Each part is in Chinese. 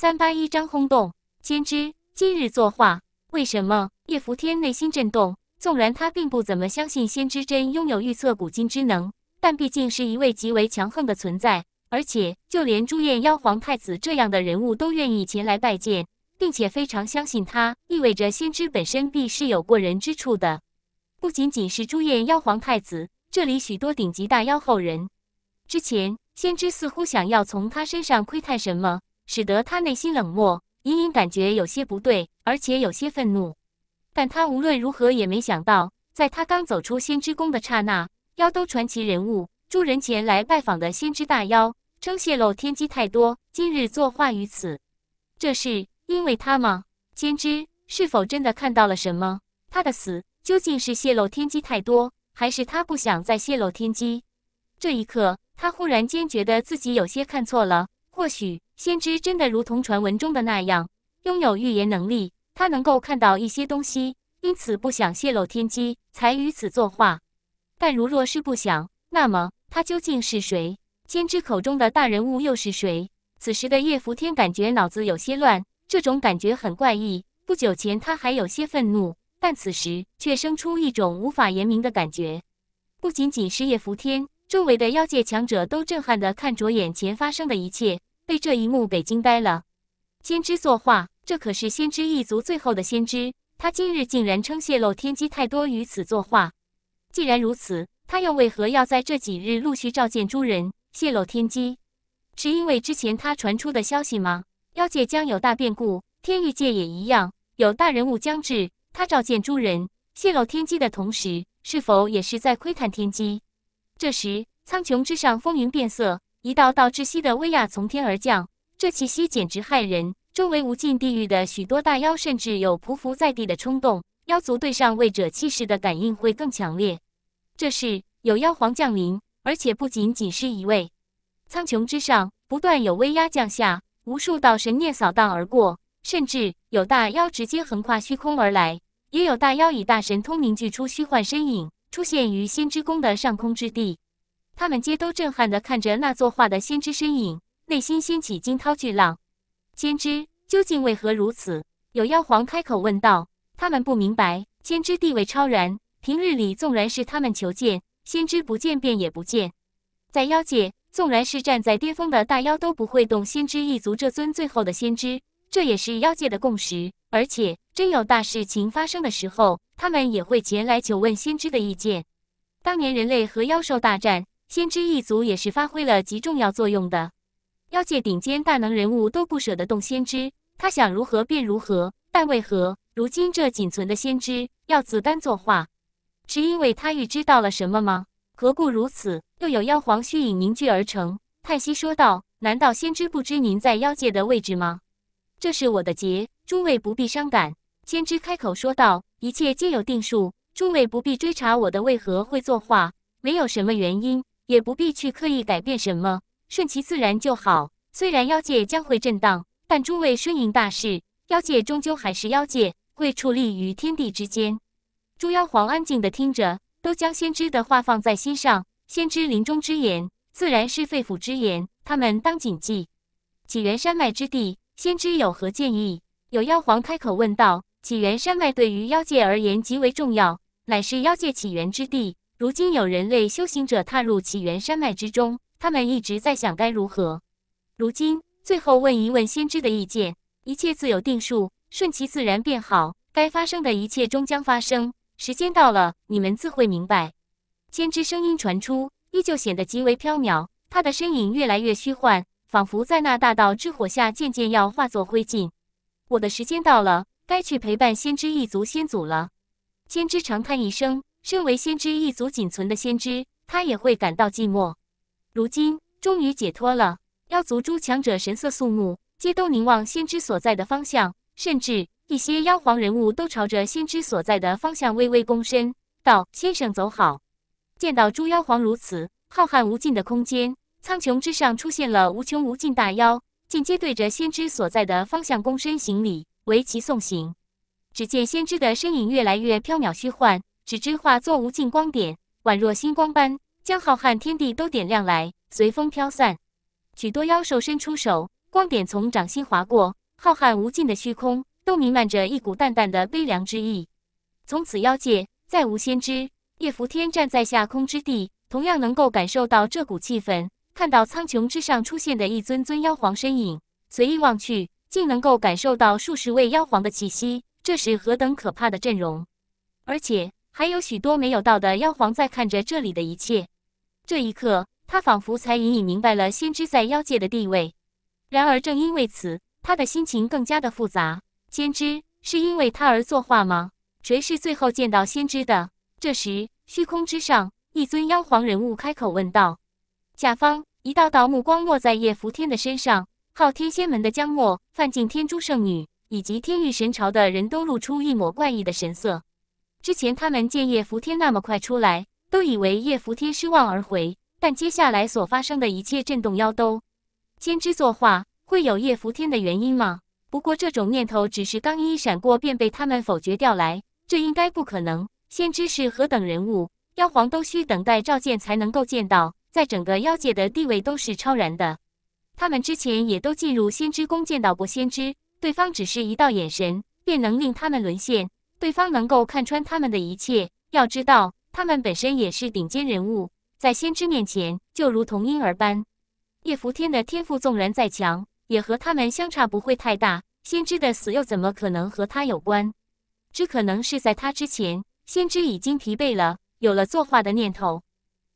三八一章轰动，先知今日作画，为什么？叶伏天内心震动。纵然他并不怎么相信先知真拥有预测古今之能，但毕竟是一位极为强横的存在，而且就连朱厌妖皇太子这样的人物都愿意前来拜见，并且非常相信他，意味着先知本身必是有过人之处的。不仅仅是朱厌妖皇太子，这里许多顶级大妖后人，之前先知似乎想要从他身上窥探什么。使得他内心冷漠，隐隐感觉有些不对，而且有些愤怒。但他无论如何也没想到，在他刚走出先知宫的刹那，妖都传奇人物、诸人前来拜访的先知大妖，称泄露天机太多，今日作画于此。这是因为他吗？先知是否真的看到了什么？他的死究竟是泄露天机太多，还是他不想再泄露天机？这一刻，他忽然间觉得自己有些看错了。或许先知真的如同传闻中的那样，拥有预言能力，他能够看到一些东西，因此不想泄露天机，才与此作画。但如若是不想，那么他究竟是谁？先知口中的大人物又是谁？此时的叶福天感觉脑子有些乱，这种感觉很怪异。不久前他还有些愤怒，但此时却生出一种无法言明的感觉。不仅仅是叶福天，周围的妖界强者都震撼地看着眼前发生的一切。被这一幕给惊呆了。先知作画，这可是先知一族最后的先知。他今日竟然称泄露天机太多，于此作画。既然如此，他又为何要在这几日陆续召见诸人，泄露天机？是因为之前他传出的消息吗？妖界将有大变故，天域界也一样，有大人物将至。他召见诸人，泄露天机的同时，是否也是在窥探天机？这时，苍穹之上风云变色。一道道窒息的威压从天而降，这气息简直骇人。周围无尽地狱的许多大妖，甚至有匍匐在地的冲动。妖族对上位者气势的感应会更强烈。这是有妖皇降临，而且不仅仅是一位。苍穹之上，不断有威压降下，无数道神念扫荡而过，甚至有大妖直接横跨虚空而来，也有大妖以大神通凝聚出虚幻身影，出现于仙之宫的上空之地。他们皆都震撼地看着那作画的先知身影，内心掀起惊涛巨浪。先知究竟为何如此？有妖皇开口问道。他们不明白，先知地位超然，平日里纵然是他们求见，先知不见便也不见。在妖界，纵然是站在巅峰的大妖都不会动先知一族这尊最后的先知，这也是妖界的共识。而且，真有大事情发生的时候，他们也会前来求问先知的意见。当年人类和妖兽大战。先知一族也是发挥了极重要作用的，妖界顶尖大能人物都不舍得动先知，他想如何便如何。但为何如今这仅存的先知要子丹作画？是因为他预知到了什么吗？何故如此？又有妖皇虚影凝聚而成。叹息说道：“难道先知不知您在妖界的位置吗？”这是我的劫，诸位不必伤感。”先知开口说道：“一切皆有定数，诸位不必追查我的为何会作画，没有什么原因。”也不必去刻意改变什么，顺其自然就好。虽然妖界将会震荡，但诸位顺应大势，妖界终究还是妖界，会矗立于天地之间。诸妖皇安静的听着，都将先知的话放在心上。先知临终之言，自然是肺腑之言，他们当谨记。起源山脉之地，先知有何建议？有妖皇开口问道：“起源山脉对于妖界而言极为重要，乃是妖界起源之地。”如今有人类修行者踏入起源山脉之中，他们一直在想该如何。如今最后问一问先知的意见，一切自有定数，顺其自然便好。该发生的一切终将发生，时间到了，你们自会明白。先知声音传出，依旧显得极为飘渺，他的身影越来越虚幻，仿佛在那大道之火下渐渐要化作灰烬。我的时间到了，该去陪伴先知一族先祖了。先知长叹一声。身为先知一族仅存的先知，他也会感到寂寞。如今终于解脱了，妖族诸强者神色肃穆，皆都凝望先知所在的方向，甚至一些妖皇人物都朝着先知所在的方向微微躬身，道：“先生走好。”见到诸妖皇如此，浩瀚无尽的空间，苍穹之上出现了无穷无尽大妖，尽皆对着先知所在的方向躬身行礼，为其送行。只见先知的身影越来越飘渺虚幻。只之化作无尽光点，宛若星光般，将浩瀚天地都点亮来，随风飘散。许多妖兽伸出手，光点从掌心划过，浩瀚无尽的虚空都弥漫着一股淡淡的悲凉之意。从此妖界再无先知。叶拂天站在下空之地，同样能够感受到这股气氛，看到苍穹之上出现的一尊尊妖皇身影，随意望去，竟能够感受到数十位妖皇的气息。这是何等可怕的阵容！而且。还有许多没有到的妖皇在看着这里的一切。这一刻，他仿佛才隐隐明白了先知在妖界的地位。然而正因为此，他的心情更加的复杂。先知是因为他而作画吗？谁是最后见到先知的？这时，虚空之上，一尊妖皇人物开口问道。甲方一道道目光落在叶伏天的身上。昊天仙门的江墨、范进天珠圣女以及天域神朝的人都露出一抹怪异的神色。之前他们见叶福天那么快出来，都以为叶福天失望而回。但接下来所发生的一切震动，妖都先知作画会有叶福天的原因吗？不过这种念头只是刚一闪过，便被他们否决掉来。这应该不可能。先知是何等人物，妖皇都需等待召见才能够见到，在整个妖界的地位都是超然的。他们之前也都进入先知宫见到过先知，对方只是一道眼神，便能令他们沦陷。对方能够看穿他们的一切，要知道他们本身也是顶尖人物，在先知面前就如同婴儿般。叶扶天的天赋纵然再强，也和他们相差不会太大。先知的死又怎么可能和他有关？只可能是在他之前，先知已经疲惫了，有了作画的念头。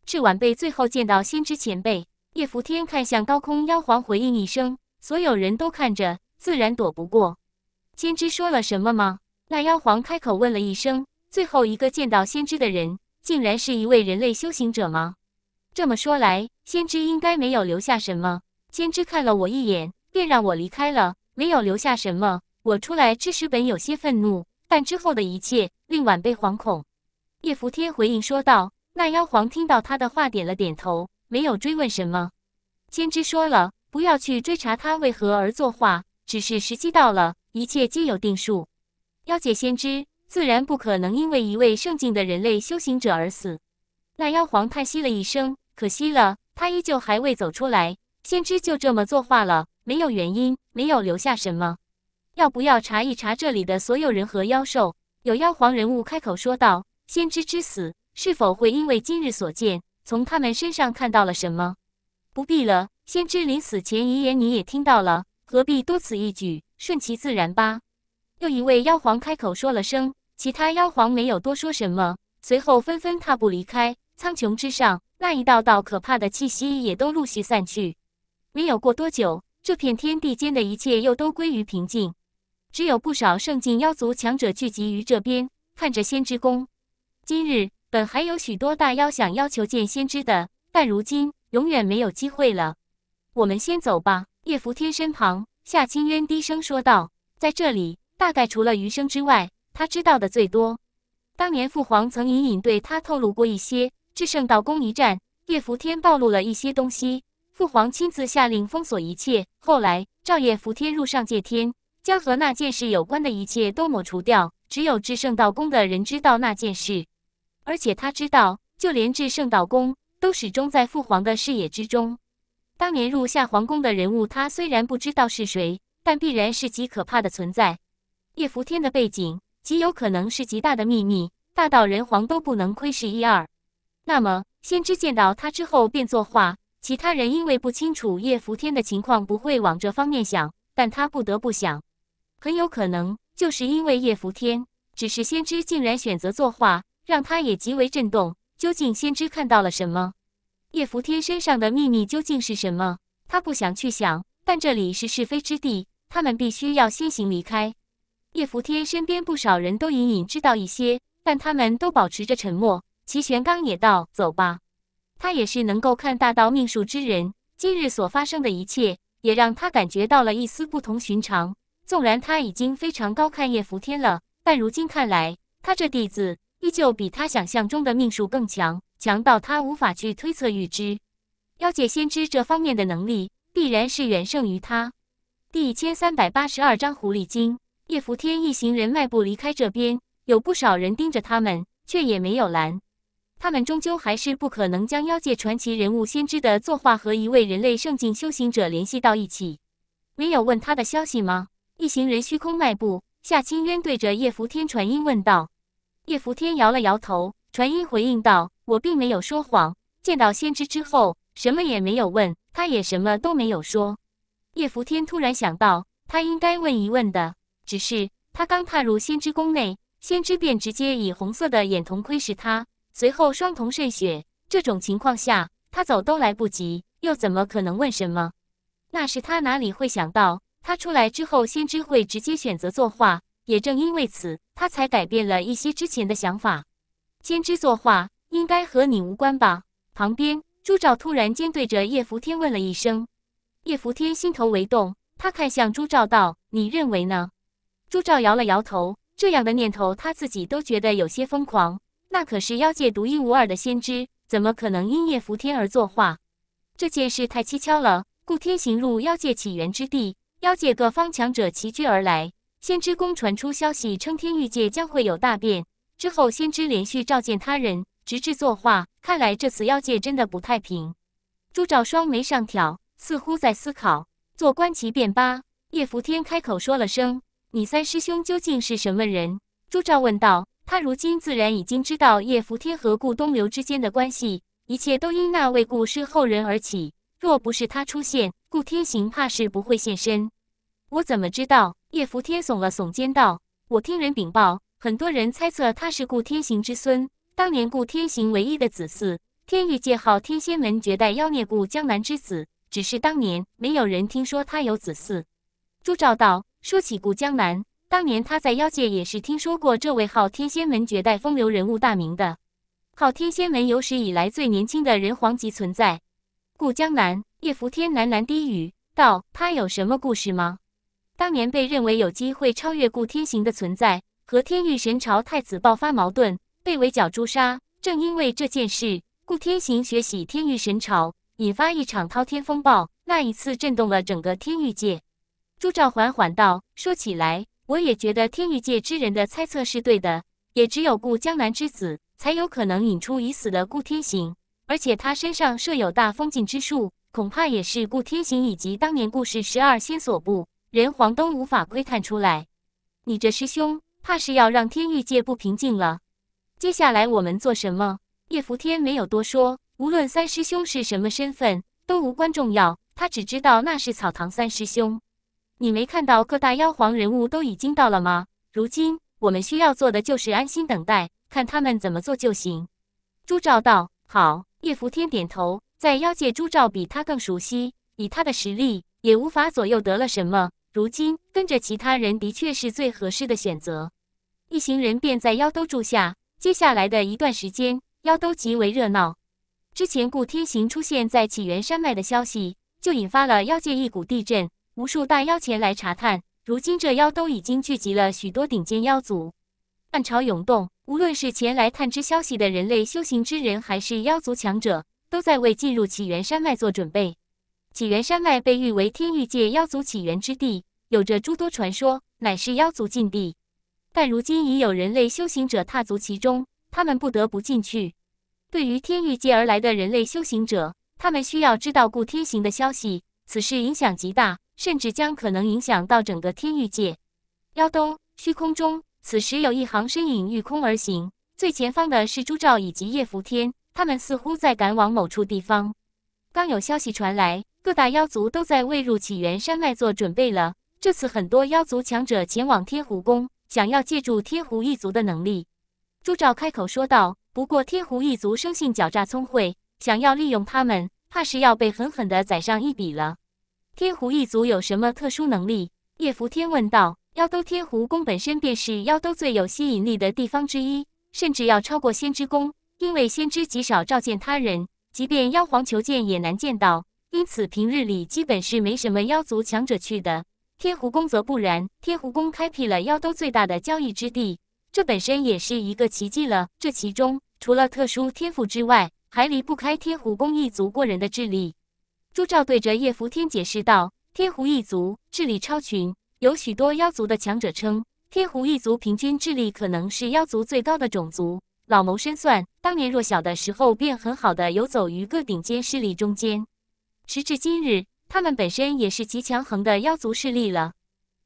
是晚辈最后见到先知前辈。叶扶天看向高空，妖皇回应一声，所有人都看着，自然躲不过。先知说了什么吗？那妖皇开口问了一声：“最后一个见到先知的人，竟然是一位人类修行者吗？”这么说来，先知应该没有留下什么。先知看了我一眼，便让我离开了，没有留下什么。我出来之时本有些愤怒，但之后的一切令晚辈惶恐。”叶扶天回应说道。那妖皇听到他的话，点了点头，没有追问什么。先知说了：“不要去追查他为何而作画，只是时机到了，一切皆有定数。”妖界先知自然不可能因为一位圣境的人类修行者而死，那妖皇叹息了一声，可惜了，他依旧还未走出来，先知就这么作画了，没有原因，没有留下什么。要不要查一查这里的所有人和妖兽？有妖皇人物开口说道：“先知之死是否会因为今日所见，从他们身上看到了什么？”不必了，先知临死前遗言你也听到了，何必多此一举？顺其自然吧。又一位妖皇开口说了声，其他妖皇没有多说什么，随后纷纷踏步离开。苍穹之上，那一道道可怕的气息也都陆续散去。没有过多久，这片天地间的一切又都归于平静。只有不少圣境妖族强者聚集于这边，看着先知宫。今日本还有许多大妖想要求见先知的，但如今永远没有机会了。我们先走吧。叶伏天身旁，夏清渊低声说道：“在这里。”大概除了余生之外，他知道的最多。当年父皇曾隐隐对他透露过一些，至圣道宫一战，叶福天暴露了一些东西，父皇亲自下令封锁一切。后来，赵叶福天入上界天，将和那件事有关的一切都抹除掉，只有至圣道宫的人知道那件事。而且他知道，就连至圣道宫都始终在父皇的视野之中。当年入下皇宫的人物，他虽然不知道是谁，但必然是极可怕的存在。叶伏天的背景极有可能是极大的秘密，大到人皇都不能窥视一二。那么，先知见到他之后便作画，其他人因为不清楚叶伏天的情况，不会往这方面想。但他不得不想，很有可能就是因为叶伏天只是先知，竟然选择作画，让他也极为震动。究竟先知看到了什么？叶伏天身上的秘密究竟是什么？他不想去想，但这里是是非之地，他们必须要先行离开。叶伏天身边不少人都隐隐知道一些，但他们都保持着沉默。齐玄刚也道：“走吧。”他也是能够看大道命数之人，今日所发生的一切也让他感觉到了一丝不同寻常。纵然他已经非常高看叶伏天了，但如今看来，他这弟子依旧比他想象中的命数更强，强到他无法去推测预知。妖界先知这方面的能力，必然是远胜于他。第一千三百八十二章狐狸精。叶伏天一行人迈步离开这边，有不少人盯着他们，却也没有拦。他们终究还是不可能将妖界传奇人物先知的作画和一位人类圣境修行者联系到一起。没有问他的消息吗？一行人虚空迈步，夏清渊对着叶伏天传音问道。叶伏天摇了摇头，传音回应道：“我并没有说谎。见到先知之后，什么也没有问，他也什么都没有说。”叶伏天突然想到，他应该问一问的。只是他刚踏入先知宫内，先知便直接以红色的眼瞳窥视他，随后双瞳渗血。这种情况下，他走都来不及，又怎么可能问什么？那时他哪里会想到，他出来之后，先知会直接选择作画。也正因为此，他才改变了一些之前的想法。先知作画，应该和你无关吧？旁边朱照突然间对着叶福天问了一声，叶福天心头为动，他看向朱照道：“你认为呢？”朱照摇了摇头，这样的念头他自己都觉得有些疯狂。那可是妖界独一无二的先知，怎么可能因叶扶天而作画？这件事太蹊跷了。故天行入妖界起源之地，妖界各方强者齐聚而来。先知宫传出消息，称天域界将会有大变。之后，先知连续召见他人，直至作画。看来这次妖界真的不太平。朱照双眉上挑，似乎在思考。坐观其变吧。叶扶天开口说了声。你三师兄究竟是什么人？朱照问道。他如今自然已经知道叶福天和顾东流之间的关系，一切都因那位顾师后人而起。若不是他出现，顾天行怕是不会现身。我怎么知道？叶福天耸了耸肩道：“我听人禀报，很多人猜测他是顾天行之孙，当年顾天行唯一的子嗣，天域界号天仙门绝代妖孽顾江南之子。只是当年没有人听说他有子嗣。”朱照道。说起顾江南，当年他在妖界也是听说过这位号“天仙门绝代风流人物”大名的，号“天仙门”有史以来最年轻的人皇级存在。顾江南，叶福天喃喃低语道：“他有什么故事吗？”当年被认为有机会超越顾天行的存在，和天域神朝太子爆发矛盾，被围剿诛杀。正因为这件事，顾天行学习天域神朝，引发一场滔天风暴，那一次震动了整个天域界。朱兆缓缓道：“说起来，我也觉得天域界之人的猜测是对的。也只有顾江南之子，才有可能引出已死的顾天行。而且他身上设有大封禁之术，恐怕也是顾天行以及当年故事十二仙所布，人皇都无法窥探出来。你这师兄，怕是要让天域界不平静了。接下来我们做什么？”叶拂天没有多说。无论三师兄是什么身份，都无关重要。他只知道那是草堂三师兄。你没看到各大妖皇人物都已经到了吗？如今我们需要做的就是安心等待，看他们怎么做就行。朱照道：“好。”叶福天点头。在妖界，朱照比他更熟悉，以他的实力也无法左右得了什么。如今跟着其他人的确是最合适的选择。一行人便在妖都住下。接下来的一段时间，妖都极为热闹。之前顾天行出现在起源山脉的消息，就引发了妖界一股地震。无数大妖前来查探，如今这妖都已经聚集了许多顶尖妖族，暗潮涌动。无论是前来探知消息的人类修行之人，还是妖族强者，都在为进入起源山脉做准备。起源山脉被誉为天域界妖族起源之地，有着诸多传说，乃是妖族禁地。但如今已有人类修行者踏足其中，他们不得不进去。对于天域界而来的人类修行者，他们需要知道顾天行的消息，此事影响极大。甚至将可能影响到整个天域界。妖东虚空中，此时有一行身影御空而行，最前方的是朱照以及叶福天，他们似乎在赶往某处地方。刚有消息传来，各大妖族都在未入起源山脉做准备了。这次很多妖族强者前往天狐宫，想要借助天狐一族的能力。朱照开口说道：“不过天狐一族生性狡诈聪慧，想要利用他们，怕是要被狠狠地宰上一笔了。”天狐一族有什么特殊能力？叶福天问道。妖都天狐宫本身便是妖都最有吸引力的地方之一，甚至要超过先知宫，因为先知极少召见他人，即便妖皇求见也难见到，因此平日里基本是没什么妖族强者去的。天狐宫则不然，天狐宫开辟了妖都最大的交易之地，这本身也是一个奇迹了。这其中除了特殊天赋之外，还离不开天狐宫一族过人的智力。朱照对着叶福天解释道：“天狐一族智力超群，有许多妖族的强者称，天狐一族平均智力可能是妖族最高的种族。老谋深算，当年弱小的时候便很好的游走于各顶尖势力中间。时至今日，他们本身也是极强横的妖族势力了，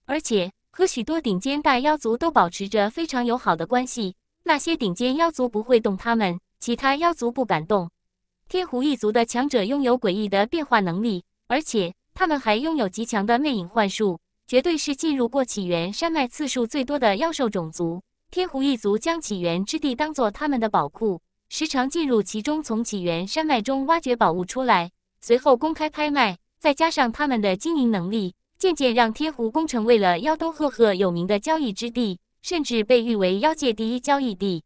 而且和许多顶尖大妖族都保持着非常友好的关系。那些顶尖妖族不会动他们，其他妖族不敢动。”天狐一族的强者拥有诡异的变化能力，而且他们还拥有极强的魅影幻术，绝对是进入过起源山脉次数最多的妖兽种族。天狐一族将起源之地当做他们的宝库，时常进入其中，从起源山脉中挖掘宝物出来，随后公开拍卖。再加上他们的经营能力，渐渐让天狐宫成为了妖都赫赫有名的交易之地，甚至被誉为妖界第一交易地。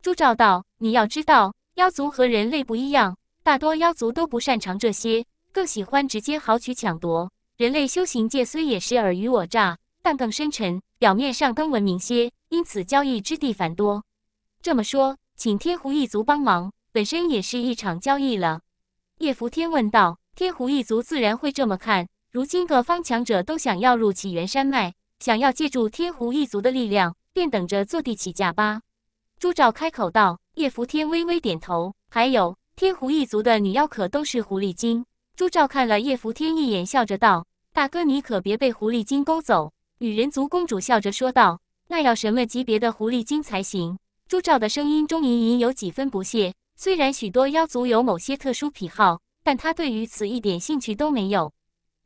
朱照道，你要知道。妖族和人类不一样，大多妖族都不擅长这些，更喜欢直接豪取抢夺。人类修行界虽也是尔虞我诈，但更深沉，表面上更文明些，因此交易之地繁多。这么说，请天狐一族帮忙，本身也是一场交易了。叶福天问道：“天狐一族自然会这么看。如今各方强者都想要入起源山脉，想要借助天狐一族的力量，便等着坐地起价吧。”朱照开口道。叶伏天微微点头，还有天狐一族的女妖可都是狐狸精。朱照看了叶伏天一眼，笑着道：“大哥，你可别被狐狸精勾走。”女人族公主笑着说道：“那要什么级别的狐狸精才行？”朱照的声音中隐隐有几分不屑。虽然许多妖族有某些特殊癖好，但他对于此一点兴趣都没有。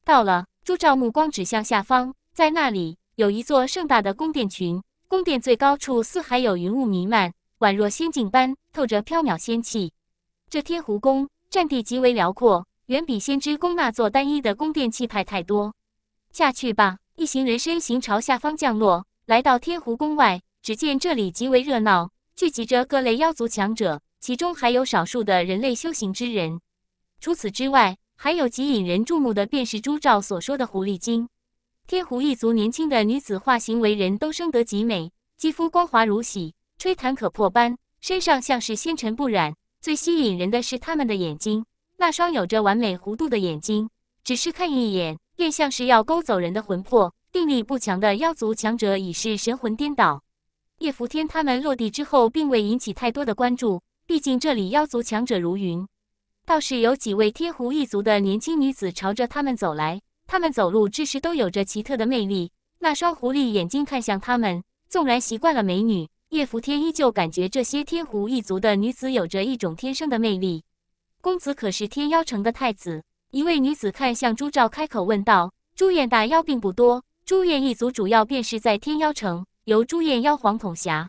到了，朱照目光指向下方，在那里有一座盛大的宫殿群，宫殿最高处似还有云雾弥漫。宛若仙境般，透着缥缈仙气。这天狐宫占地极为辽阔，远比先知宫那座单一的宫殿气派太多。下去吧，一行人身形朝下方降落，来到天狐宫外。只见这里极为热闹，聚集着各类妖族强者，其中还有少数的人类修行之人。除此之外，还有极引人注目的，便是朱照所说的狐狸精。天狐一族年轻的女子化形为人都生得极美，肌肤光滑如洗。吹弹可破般，身上像是纤尘不染。最吸引人的是他们的眼睛，那双有着完美弧度的眼睛，只是看一眼，便像是要勾走人的魂魄。定力不强的妖族强者已是神魂颠倒。叶伏天他们落地之后，并未引起太多的关注，毕竟这里妖族强者如云。倒是有几位天狐一族的年轻女子朝着他们走来，他们走路之时都有着奇特的魅力，那双狐狸眼睛看向他们，纵然习惯了美女。叶伏天依旧感觉这些天狐一族的女子有着一种天生的魅力。公子可是天妖城的太子。一位女子看向朱照，开口问道：“朱燕大妖并不多，朱燕一族主要便是在天妖城，由朱燕妖皇统辖。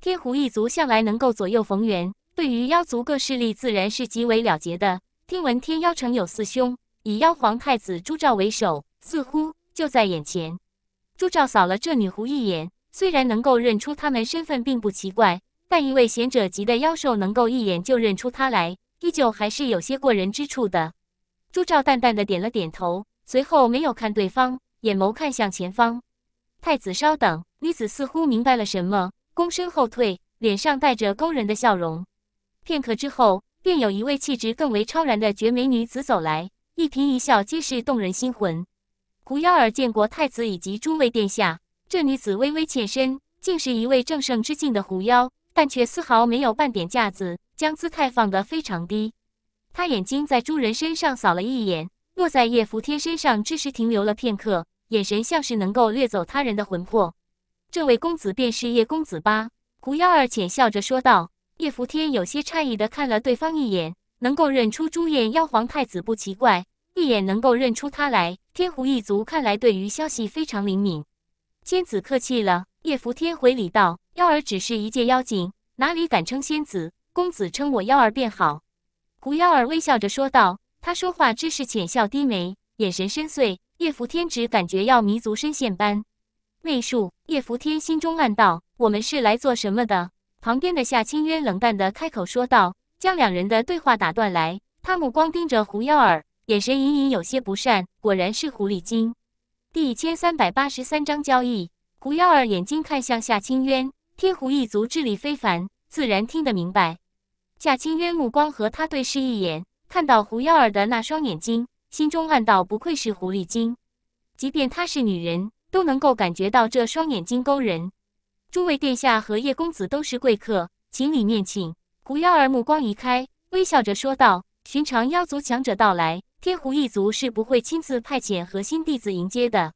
天狐一族向来能够左右逢源，对于妖族各势力自然是极为了结的。听闻天妖城有四兄，以妖皇太子朱照为首，似乎就在眼前。”朱照扫了这女狐一眼。虽然能够认出他们身份并不奇怪，但一位贤者级的妖兽能够一眼就认出他来，依旧还是有些过人之处的。朱照淡淡的点了点头，随后没有看对方，眼眸看向前方。太子稍等。女子似乎明白了什么，躬身后退，脸上带着勾人的笑容。片刻之后，便有一位气质更为超然的绝美女子走来，一颦一笑皆是动人心魂。狐妖儿见过太子以及诸位殿下。这女子微微欠身，竟是一位正盛之境的狐妖，但却丝毫没有半点架子，将姿态放得非常低。她眼睛在诸人身上扫了一眼，落在叶扶天身上之时停留了片刻，眼神像是能够掠走他人的魂魄。这位公子便是叶公子吧？狐妖儿浅笑着说道。叶扶天有些诧异地看了对方一眼，能够认出朱燕妖皇太子不奇怪，一眼能够认出他来，天狐一族看来对于消息非常灵敏。仙子客气了，叶福天回礼道：“妖儿只是一介妖精，哪里敢称仙子？公子称我妖儿便好。”狐妖儿微笑着说道，他说话知识浅笑低眉，眼神深邃。叶福天只感觉要迷足深陷般媚术。叶福天心中暗道：“我们是来做什么的？”旁边的夏清渊冷淡地开口说道，将两人的对话打断来。他目光盯着狐妖儿，眼神隐隐有些不善。果然是狐狸精。第一千三百八十三章交易。狐妖儿眼睛看向夏清渊，天狐一族智力非凡，自然听得明白。夏清渊目光和他对视一眼，看到狐妖儿的那双眼睛，心中暗道：不愧是狐狸精，即便她是女人，都能够感觉到这双眼睛勾人。诸位殿下和叶公子都是贵客，请里面请。狐妖儿目光移开，微笑着说道：“寻常妖族强者到来。”天狐一族是不会亲自派遣核心弟子迎接的。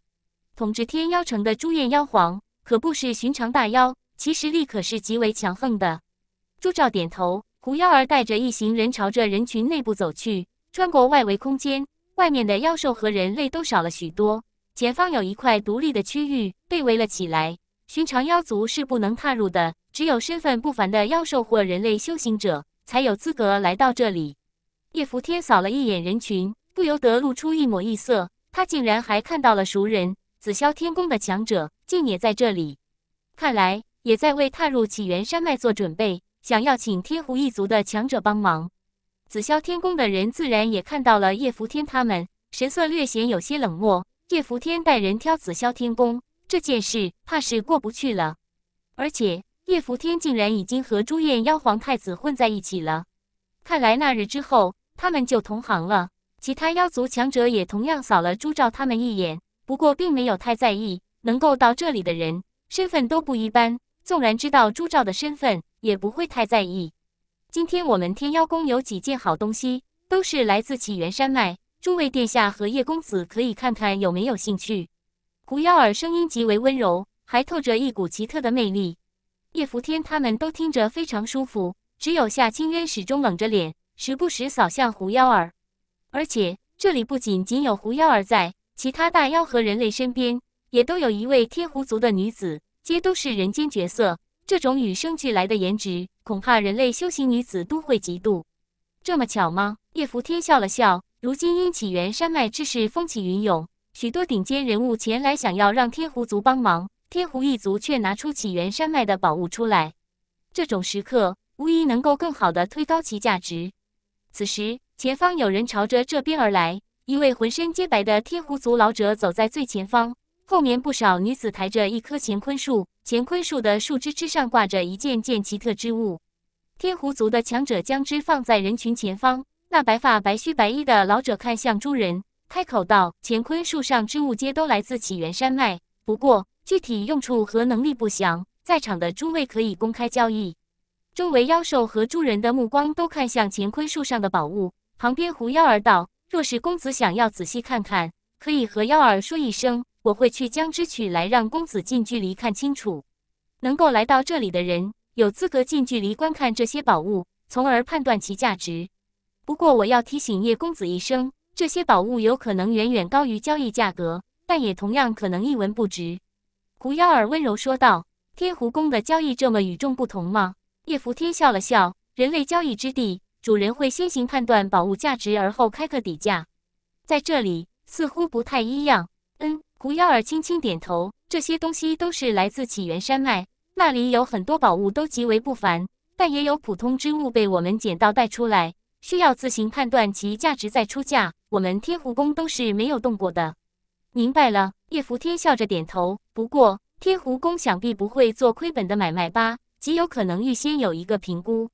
统治天妖城的朱厌妖皇可不是寻常大妖，其实力可是极为强横的。朱照点头，狐妖儿带着一行人朝着人群内部走去，穿过外围空间。外面的妖兽和人类都少了许多。前方有一块独立的区域被围了起来，寻常妖族是不能踏入的，只有身份不凡的妖兽或人类修行者才有资格来到这里。叶福天扫了一眼人群。不由得露出一抹异色，他竟然还看到了熟人，紫霄天宫的强者竟也在这里，看来也在为踏入起源山脉做准备，想要请天狐一族的强者帮忙。紫霄天宫的人自然也看到了叶福天他们，神色略显有些冷漠。叶福天带人挑紫霄天宫这件事，怕是过不去了。而且叶福天竟然已经和朱燕妖皇太子混在一起了，看来那日之后他们就同行了。其他妖族强者也同样扫了朱照他们一眼，不过并没有太在意。能够到这里的人，身份都不一般，纵然知道朱照的身份，也不会太在意。今天我们天妖宫有几件好东西，都是来自起源山脉，诸位殿下和叶公子可以看看有没有兴趣。狐妖儿声音极为温柔，还透着一股奇特的魅力，叶伏天他们都听着非常舒服，只有夏清渊始终冷着脸，时不时扫向狐妖儿。而且这里不仅仅有狐妖儿在，其他大妖和人类身边也都有一位天狐族的女子，皆都是人间绝色。这种与生俱来的颜值，恐怕人类修行女子都会嫉妒。这么巧吗？叶福天笑了笑。如今因起源山脉之事风起云涌，许多顶尖人物前来想要让天狐族帮忙，天狐一族却拿出起源山脉的宝物出来。这种时刻，无疑能够更好的推高其价值。此时。前方有人朝着这边而来，一位浑身皆白的天狐族老者走在最前方，后面不少女子抬着一棵乾坤树，乾坤树的树枝之上挂着一件件奇特之物。天狐族的强者将之放在人群前方，那白发白须白衣的老者看向诸人，开口道：“乾坤树上之物皆都来自起源山脉，不过具体用处和能力不详，在场的诸位可以公开交易。”周围妖兽和诸人的目光都看向乾坤树上的宝物。旁边狐妖儿道：“若是公子想要仔细看看，可以和妖儿说一声，我会去将之取来，让公子近距离看清楚。能够来到这里的人，有资格近距离观看这些宝物，从而判断其价值。不过，我要提醒叶公子一声，这些宝物有可能远远高于交易价格，但也同样可能一文不值。”狐妖儿温柔说道：“天狐宫的交易这么与众不同吗？”叶伏天笑了笑：“人类交易之地。”主人会先行判断宝物价值，而后开个底价。在这里似乎不太一样。嗯，狐妖儿轻轻点头。这些东西都是来自起源山脉，那里有很多宝物都极为不凡，但也有普通之物被我们捡到带出来，需要自行判断其价值再出价。我们天狐宫都是没有动过的。明白了。叶伏天笑着点头。不过，天狐宫想必不会做亏本的买卖吧？极有可能预先有一个评估。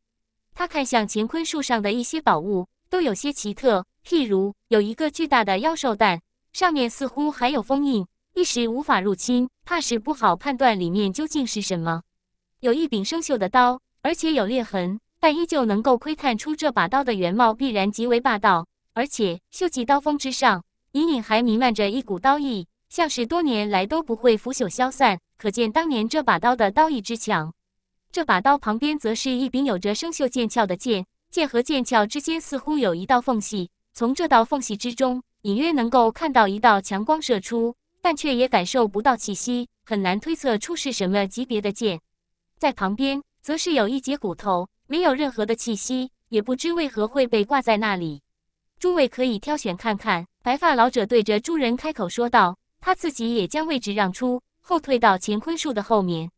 他看向乾坤树上的一些宝物，都有些奇特。譬如有一个巨大的妖兽蛋，上面似乎还有封印，一时无法入侵，怕是不好判断里面究竟是什么。有一柄生锈的刀，而且有裂痕，但依旧能够窥探出这把刀的原貌，必然极为霸道。而且锈迹刀锋之上，隐隐还弥漫着一股刀意，像是多年来都不会腐朽消散，可见当年这把刀的刀意之强。这把刀旁边则是一柄有着生锈剑鞘的剑，剑和剑鞘之间似乎有一道缝隙，从这道缝隙之中隐约能够看到一道强光射出，但却也感受不到气息，很难推测出是什么级别的剑。在旁边则是有一截骨头，没有任何的气息，也不知为何会被挂在那里。诸位可以挑选看看。白发老者对着诸人开口说道，他自己也将位置让出，后退到乾坤树的后面。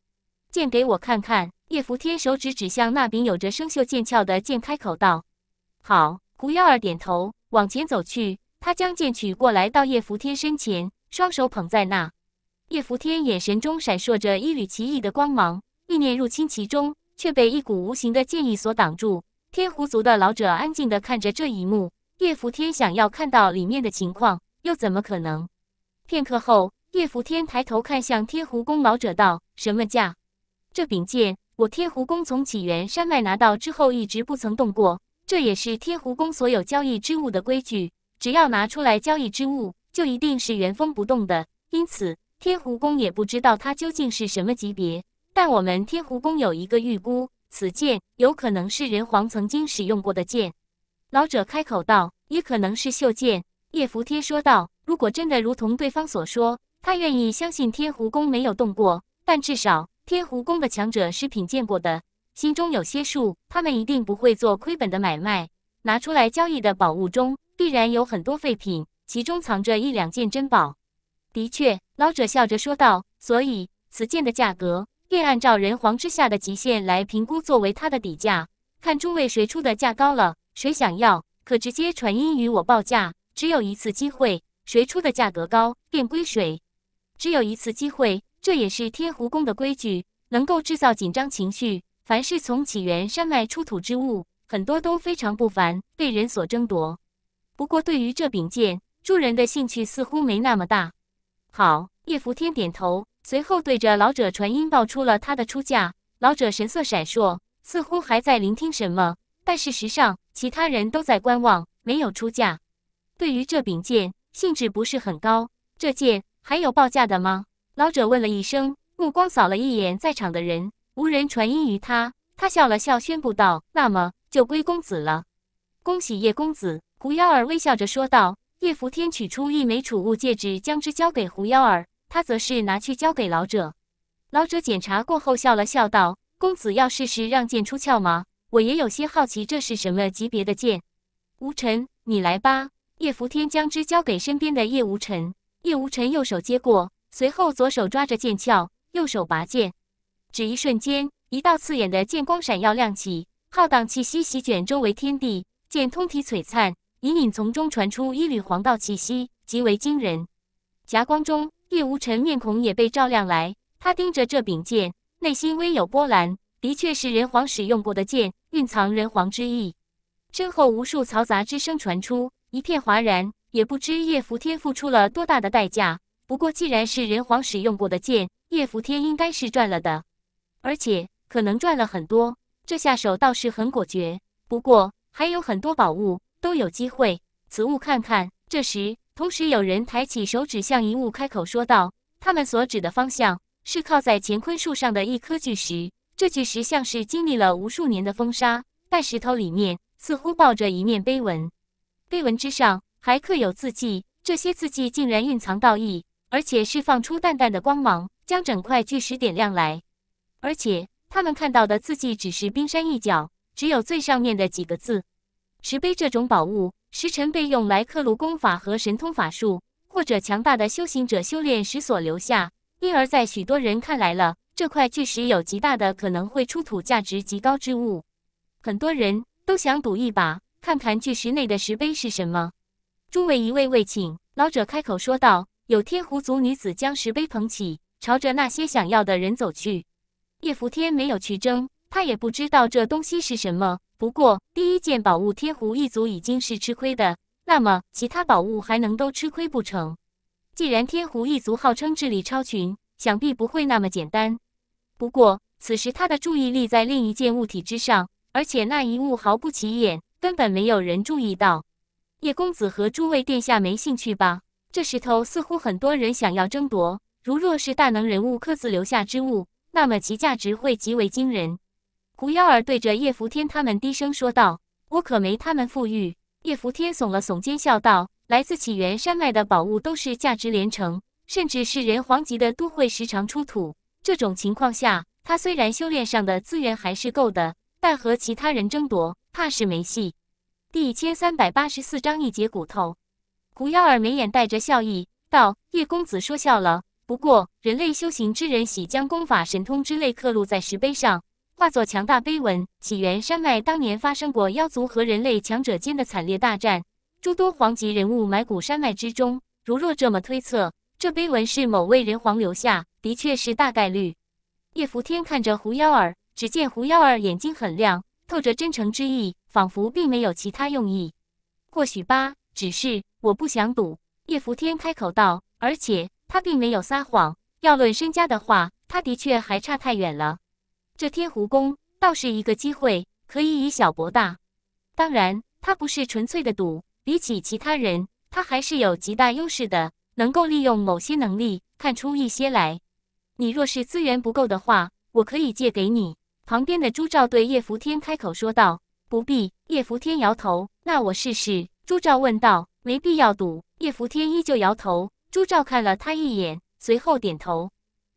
剑给我看看。叶伏天手指指向那柄有着生锈剑鞘的剑，开口道：“好。”胡幺儿点头，往前走去。他将剑取过来，到叶伏天身前，双手捧在那。叶伏天眼神中闪烁着一缕奇异的光芒，意念入侵其中，却被一股无形的剑意所挡住。天狐族的老者安静地看着这一幕。叶伏天想要看到里面的情况，又怎么可能？片刻后，叶伏天抬头看向天狐宫老者，道：“什么价？这柄剑？”我天湖宫从起源山脉拿到之后，一直不曾动过。这也是天湖宫所有交易之物的规矩，只要拿出来交易之物，就一定是原封不动的。因此，天湖宫也不知道它究竟是什么级别。但我们天湖宫有一个预估，此剑有可能是人皇曾经使用过的剑。老者开口道：“也可能是袖剑。”叶福贴说道：“如果真的如同对方所说，他愿意相信天湖宫没有动过，但至少……”天湖宫的强者是品鉴过的，心中有些数。他们一定不会做亏本的买卖。拿出来交易的宝物中，必然有很多废品，其中藏着一两件珍宝。的确，老者笑着说道：“所以此剑的价格便按照人皇之下的极限来评估，作为它的底价。看诸位谁出的价高了，谁想要，可直接传音与我报价。只有一次机会，谁出的价格高，便归谁。只有一次机会。”这也是天湖宫的规矩，能够制造紧张情绪。凡是从起源山脉出土之物，很多都非常不凡，被人所争夺。不过，对于这柄剑，诸人的兴趣似乎没那么大。好，叶伏天点头，随后对着老者传音，报出了他的出价。老者神色闪烁，似乎还在聆听什么，但事实上，其他人都在观望，没有出价。对于这柄剑，兴致不是很高。这剑还有报价的吗？老者问了一声，目光扫了一眼在场的人，无人传音于他。他笑了笑，宣布道：“那么就归公子了，恭喜叶公子。”狐妖儿微笑着说道。叶伏天取出一枚储物戒指，将之交给狐妖儿，他则是拿去交给老者。老者检查过后，笑了笑，道：“公子要试试让剑出鞘吗？我也有些好奇，这是什么级别的剑？”无尘，你来吧。叶伏天将之交给身边的叶无尘，叶无尘右手接过。随后，左手抓着剑鞘，右手拔剑，只一瞬间，一道刺眼的剑光闪耀亮起，浩荡气息席卷周围天地，剑通体璀璨，隐隐从中传出一缕黄道气息，极为惊人。霞光中，叶无尘面孔也被照亮来，他盯着这柄剑，内心微有波澜，的确是人皇使用过的剑，蕴藏人皇之意。身后无数嘈杂之声传出，一片哗然，也不知叶伏天付出了多大的代价。不过，既然是人皇使用过的剑，叶伏天应该是赚了的，而且可能赚了很多。这下手倒是很果决，不过还有很多宝物都有机会。此物看看。这时，同时有人抬起手指向一物，开口说道：“他们所指的方向是靠在乾坤树上的一颗巨石。这巨石像是经历了无数年的风沙，但石头里面似乎抱着一面碑文，碑文之上还刻有字迹。这些字迹竟然蕴藏道义。”而且释放出淡淡的光芒，将整块巨石点亮来。而且他们看到的字迹只是冰山一角，只有最上面的几个字。石碑这种宝物，时尘被用来刻录功法和神通法术，或者强大的修行者修炼时所留下，因而，在许多人看来，了这块巨石有极大的可能会出土价值极高之物。很多人都想赌一把，看看巨石内的石碑是什么。诸位，一位位请。老者开口说道。有天狐族女子将石碑捧起，朝着那些想要的人走去。叶伏天没有去争，他也不知道这东西是什么。不过第一件宝物天狐一族已经是吃亏的，那么其他宝物还能都吃亏不成？既然天狐一族号称智力超群，想必不会那么简单。不过此时他的注意力在另一件物体之上，而且那一物毫不起眼，根本没有人注意到。叶公子和诸位殿下没兴趣吧？这石头似乎很多人想要争夺，如若是大能人物刻字留下之物，那么其价值会极为惊人。狐妖儿对着叶福天他们低声说道：“我可没他们富裕。”叶福天耸了耸肩，笑道：“来自起源山脉的宝物都是价值连城，甚至是人皇级的都会时常出土。这种情况下，他虽然修炼上的资源还是够的，但和其他人争夺，怕是没戏。”第一千三百八十四章一节骨头。狐妖儿眉眼带着笑意道：“叶公子说笑了。不过，人类修行之人喜将功法、神通之类刻录在石碑上，化作强大碑文。起源山脉当年发生过妖族和人类强者间的惨烈大战，诸多皇级人物埋骨山脉之中。如若这么推测，这碑文是某位人皇留下的，确是大概率。”叶福天看着狐妖儿，只见狐妖儿眼睛很亮，透着真诚之意，仿佛并没有其他用意。或许吧，只是。我不想赌，叶福天开口道。而且他并没有撒谎，要论身家的话，他的确还差太远了。这天湖宫倒是一个机会，可以以小博大。当然，他不是纯粹的赌，比起其他人，他还是有极大优势的，能够利用某些能力看出一些来。你若是资源不够的话，我可以借给你。旁边的朱照对叶福天开口说道：“不必。”叶福天摇头。那我试试。朱照问道：“没必要赌。”叶福天依旧摇头。朱照看了他一眼，随后点头。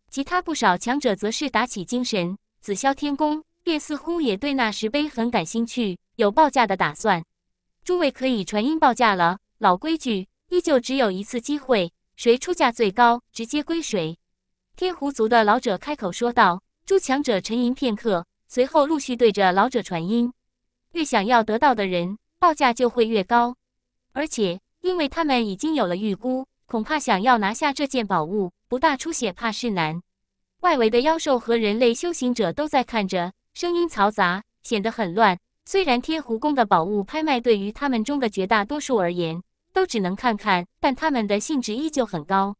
其他不少强者则是打起精神。紫霄天宫便似乎也对那石碑很感兴趣，有报价的打算。诸位可以传音报价了。老规矩，依旧只有一次机会，谁出价最高，直接归谁。天狐族的老者开口说道。诸强者沉吟片刻，随后陆续对着老者传音。越想要得到的人，报价就会越高。而且，因为他们已经有了预估，恐怕想要拿下这件宝物，不大出血怕是难。外围的妖兽和人类修行者都在看着，声音嘈杂，显得很乱。虽然天狐宫的宝物拍卖对于他们中的绝大多数而言都只能看看，但他们的兴致依旧很高。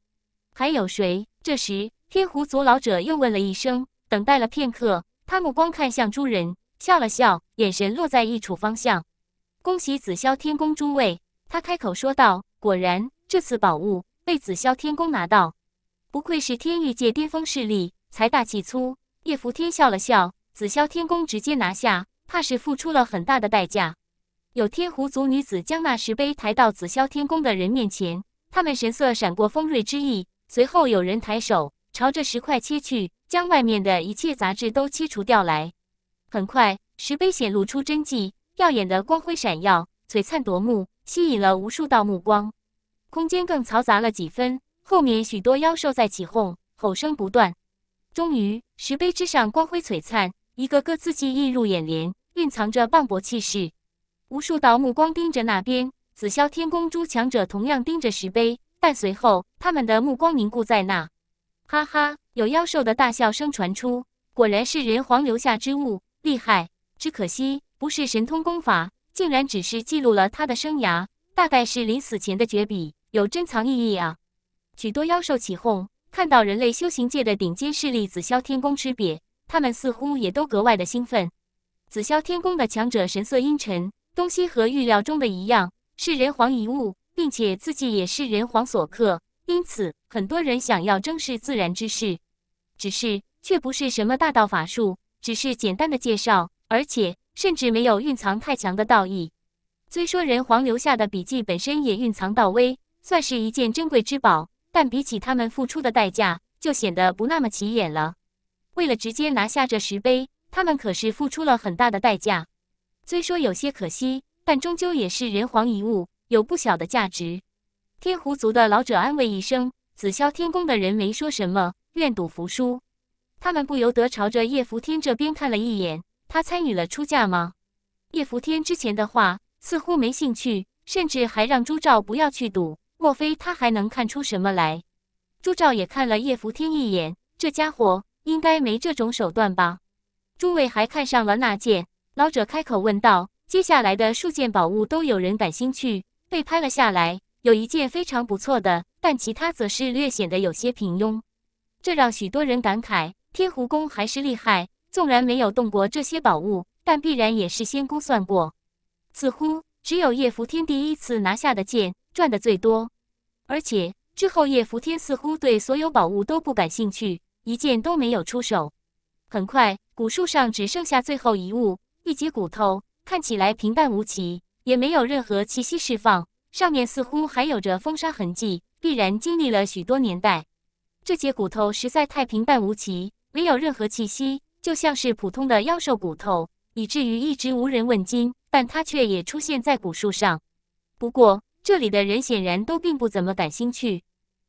还有谁？这时，天狐族老者又问了一声。等待了片刻，他目光看向诸人，笑了笑，眼神落在一处方向。恭喜紫霄天宫诸位。他开口说道：“果然，这次宝物被紫霄天宫拿到，不愧是天域界巅峰势力，财大气粗。”叶福天笑了笑，紫霄天宫直接拿下，怕是付出了很大的代价。有天狐族女子将那石碑抬到紫霄天宫的人面前，他们神色闪过锋锐之意，随后有人抬手朝着石块切去，将外面的一切杂质都切除掉来。很快，石碑显露出真迹，耀眼的光辉闪耀，璀璨夺目。吸引了无数道目光，空间更嘈杂了几分。后面许多妖兽在起哄，吼声不断。终于，石碑之上光辉璀璨，一个个字迹映入眼帘，蕴藏着磅礴气势。无数道目光盯着那边，紫霄天宫诸强者同样盯着石碑，但随后他们的目光凝固在那。哈哈，有妖兽的大笑声传出，果然是人皇留下之物，厉害！只可惜不是神通功法。竟然只是记录了他的生涯，大概是临死前的绝笔，有珍藏意义啊！许多妖兽起哄，看到人类修行界的顶尖势力紫霄天宫吃瘪，他们似乎也都格外的兴奋。紫霄天宫的强者神色阴沉，东西和预料中的一样，是人皇遗物，并且字迹也是人皇所刻，因此很多人想要争是自然之事，只是却不是什么大道法术，只是简单的介绍，而且。甚至没有蕴藏太强的道义。虽说人皇留下的笔记本身也蕴藏道威，算是一件珍贵之宝，但比起他们付出的代价，就显得不那么起眼了。为了直接拿下这石碑，他们可是付出了很大的代价。虽说有些可惜，但终究也是人皇遗物，有不小的价值。天狐族的老者安慰一声，紫霄天宫的人没说什么，愿赌服输。他们不由得朝着叶扶天这边看了一眼。他参与了出价吗？叶福天之前的话似乎没兴趣，甚至还让朱照不要去赌。莫非他还能看出什么来？朱照也看了叶福天一眼，这家伙应该没这种手段吧？诸位还看上了那件？老者开口问道。接下来的数件宝物都有人感兴趣，被拍了下来。有一件非常不错的，但其他则是略显得有些平庸。这让许多人感慨：天湖宫还是厉害。纵然没有动过这些宝物，但必然也是先估算过。似乎只有叶拂天第一次拿下的剑赚的最多，而且之后叶拂天似乎对所有宝物都不感兴趣，一件都没有出手。很快，古树上只剩下最后一物，一节骨头，看起来平淡无奇，也没有任何气息释放，上面似乎还有着风沙痕迹，必然经历了许多年代。这节骨头实在太平淡无奇，没有任何气息。就像是普通的妖兽骨头，以至于一直无人问津。但它却也出现在古树上。不过这里的人显然都并不怎么感兴趣，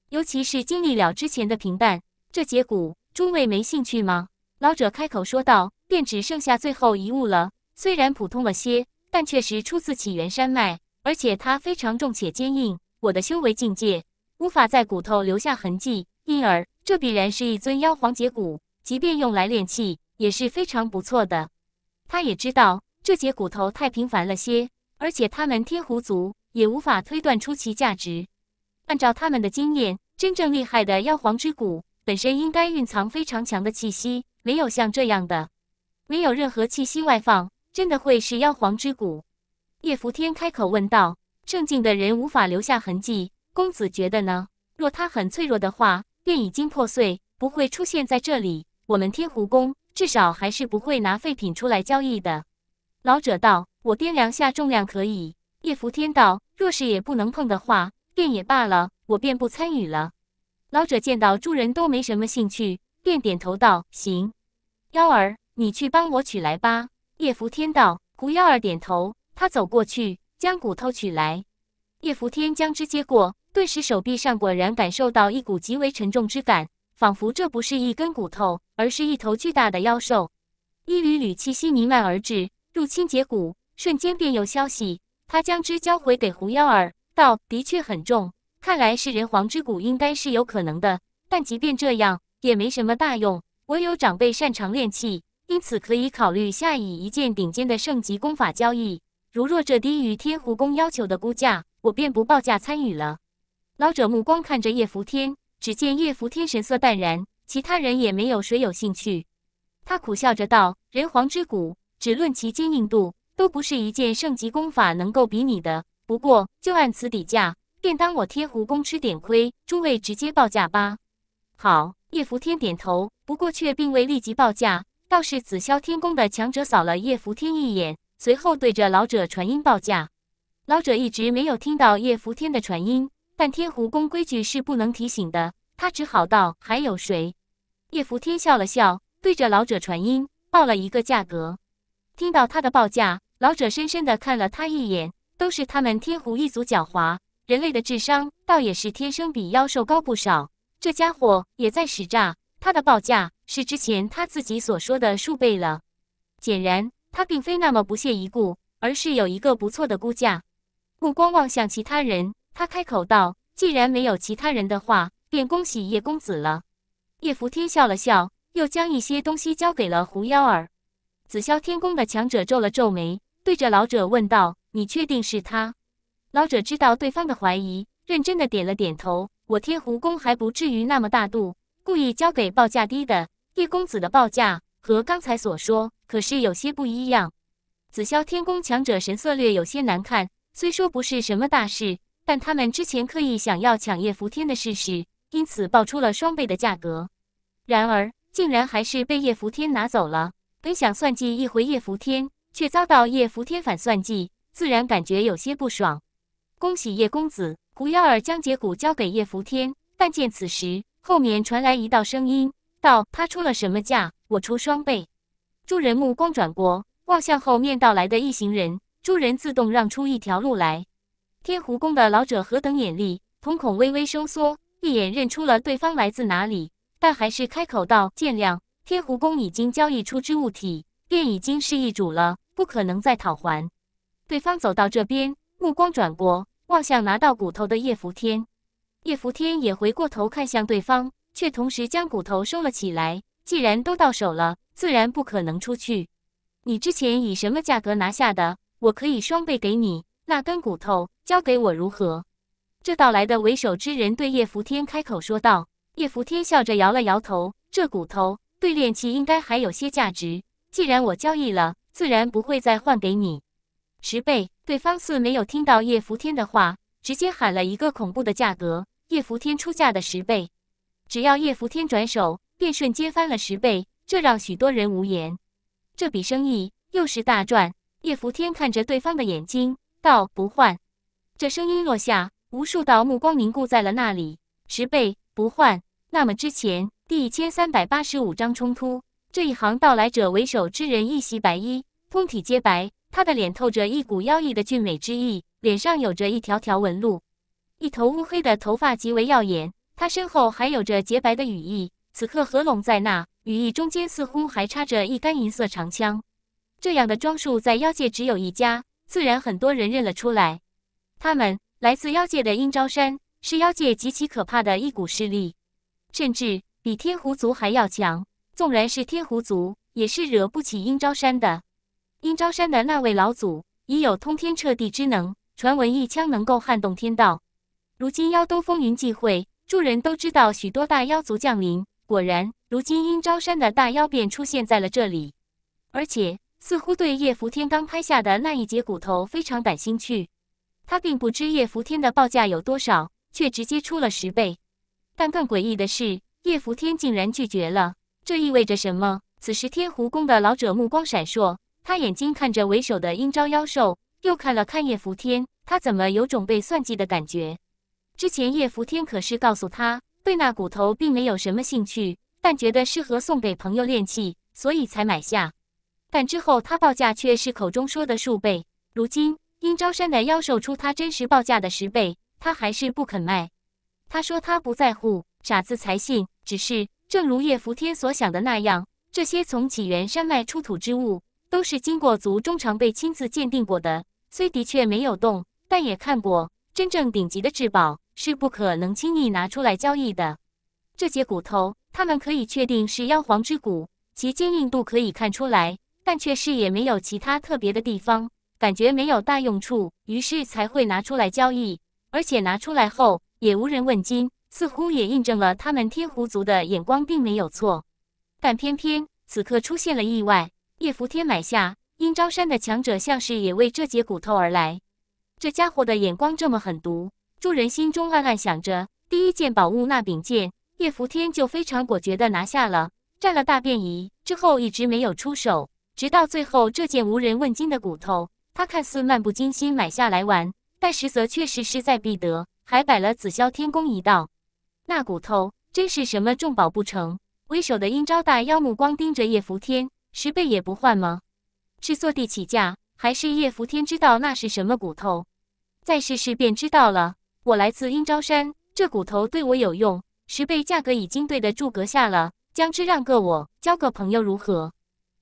尤其是经历了之前的平淡，这节骨诸位没兴趣吗？老者开口说道，便只剩下最后一物了。虽然普通了些，但确实出自起源山脉，而且它非常重且坚硬。我的修为境界无法在骨头留下痕迹，因而这必然是一尊妖皇节骨，即便用来炼器。也是非常不错的。他也知道这节骨头太平凡了些，而且他们天狐族也无法推断出其价值。按照他们的经验，真正厉害的妖皇之骨本身应该蕴藏非常强的气息，没有像这样的，没有任何气息外放，真的会是妖皇之骨？叶伏天开口问道。圣境的人无法留下痕迹，公子觉得呢？若他很脆弱的话，便已经破碎，不会出现在这里。我们天狐宫。至少还是不会拿废品出来交易的，老者道：“我掂量下重量，可以。”叶福天道：“若是也不能碰的话，便也罢了，我便不参与了。”老者见到诸人都没什么兴趣，便点头道：“行，幺儿，你去帮我取来吧。”叶福天道：“胡幺儿，点头。”他走过去，将骨头取来。叶福天将之接过，顿时手臂上果然感受到一股极为沉重之感，仿佛这不是一根骨头。而是一头巨大的妖兽，一缕缕气息弥漫而至，入侵结骨，瞬间便有消息。他将之交回给狐妖儿，道：“的确很重，看来是人皇之骨，应该是有可能的。但即便这样，也没什么大用。我有长辈擅长炼器，因此可以考虑下以一件顶尖的圣级功法交易。如若这低于天狐宫要求的估价，我便不报价参与了。”老者目光看着叶福天，只见叶福天神色淡然。其他人也没有谁有兴趣，他苦笑着道：“人皇之骨，只论其坚硬度，都不是一件圣级功法能够比拟的。不过，就按此底价，便当我天狐宫吃点亏。诸位直接报价吧。”好，叶伏天点头，不过却并未立即报价，倒是紫霄天宫的强者扫了叶伏天一眼，随后对着老者传音报价。老者一直没有听到叶伏天的传音，但天狐宫规矩是不能提醒的，他只好道：“还有谁？”叶福天笑了笑，对着老者传音，报了一个价格。听到他的报价，老者深深的看了他一眼。都是他们天狐一族狡猾，人类的智商倒也是天生比妖兽高不少。这家伙也在使诈，他的报价是之前他自己所说的数倍了。显然，他并非那么不屑一顾，而是有一个不错的估价。目光望向其他人，他开口道：“既然没有其他人的话，便恭喜叶公子了。”叶福天笑了笑，又将一些东西交给了狐妖儿。紫霄天宫的强者皱了皱眉，对着老者问道：“你确定是他？”老者知道对方的怀疑，认真的点了点头：“我天狐宫还不至于那么大度，故意交给报价低的。”叶公子的报价和刚才所说可是有些不一样。紫霄天宫强者神色略有些难看，虽说不是什么大事，但他们之前刻意想要抢叶福天的事实。因此报出了双倍的价格，然而竟然还是被叶福天拿走了。本想算计一回叶福天，却遭到叶福天反算计，自然感觉有些不爽。恭喜叶公子，胡幺儿将结骨交给叶福天。但见此时后面传来一道声音：“道他出了什么价？我出双倍。”诸人目光转过，望向后面到来的一行人，诸人自动让出一条路来。天湖宫的老者何等眼力，瞳孔微微收缩。一眼认出了对方来自哪里，但还是开口道：“见谅，天湖宫已经交易出之物体，便已经是易主了，不可能再讨还。”对方走到这边，目光转过，望向拿到骨头的叶伏天。叶伏天也回过头看向对方，却同时将骨头收了起来。既然都到手了，自然不可能出去。你之前以什么价格拿下的？我可以双倍给你。那根骨头交给我如何？这到来的为首之人对叶福天开口说道：“叶福天笑着摇了摇头，这骨头对炼器应该还有些价值。既然我交易了，自然不会再换给你十倍。”对方似没有听到叶福天的话，直接喊了一个恐怖的价格。叶福天出价的十倍，只要叶福天转手，便瞬间翻了十倍，这让许多人无言。这笔生意又是大赚。叶福天看着对方的眼睛，道：“不换。”这声音落下。无数道目光凝固在了那里。十倍不换，那么之前第一千三百八十五章冲突这一行到来者为首之人，一袭白衣，通体皆白，他的脸透着一股妖异的俊美之意，脸上有着一条条纹路，一头乌黑的头发极为耀眼。他身后还有着洁白的羽翼，此刻合拢在那，羽翼中间似乎还插着一杆银色长枪。这样的装束在妖界只有一家，自然很多人认了出来。他们。来自妖界的阴招山是妖界极其可怕的一股势力，甚至比天狐族还要强。纵然是天狐族，也是惹不起阴招山的。阴招山的那位老祖已有通天彻地之能，传闻一枪能够撼动天道。如今妖都风云际会，众人都知道许多大妖族降临。果然，如今阴招山的大妖便出现在了这里，而且似乎对叶扶天刚拍下的那一截骨头非常感兴趣。他并不知叶福天的报价有多少，却直接出了十倍。但更诡异的是，叶福天竟然拒绝了。这意味着什么？此时天湖宫的老者目光闪烁，他眼睛看着为首的阴招妖兽，又看了看叶福天，他怎么有种被算计的感觉？之前叶福天可是告诉他，对那骨头并没有什么兴趣，但觉得适合送给朋友练气，所以才买下。但之后他报价却是口中说的数倍，如今。因招山的妖兽出他真实报价的十倍，他还是不肯卖。他说他不在乎，傻子才信。只是正如叶福天所想的那样，这些从起源山脉出土之物，都是经过族中常被亲自鉴定过的。虽的确没有动，但也看过。真正顶级的至宝是不可能轻易拿出来交易的。这些骨头，他们可以确定是妖皇之骨，其坚硬度可以看出来，但却是也没有其他特别的地方。感觉没有大用处，于是才会拿出来交易，而且拿出来后也无人问津，似乎也印证了他们天狐族的眼光并没有错。但偏偏此刻出现了意外，叶伏天买下阴昭山的强者，像是也为这节骨头而来。这家伙的眼光这么狠毒，众人心中暗暗想着。第一件宝物那柄剑，叶伏天就非常果决的拿下了，占了大便宜之后一直没有出手，直到最后这件无人问津的骨头。他看似漫不经心买下来玩，但实则确实势在必得，还摆了紫霄天宫一道。那骨头真是什么重宝不成？为首的阴招大妖目光盯着叶扶天，十倍也不换吗？是坐地起价，还是叶扶天知道那是什么骨头？再试试便知道了。我来自阴招山，这骨头对我有用，十倍价格已经对得住阁下了。将之让个我，交个朋友如何？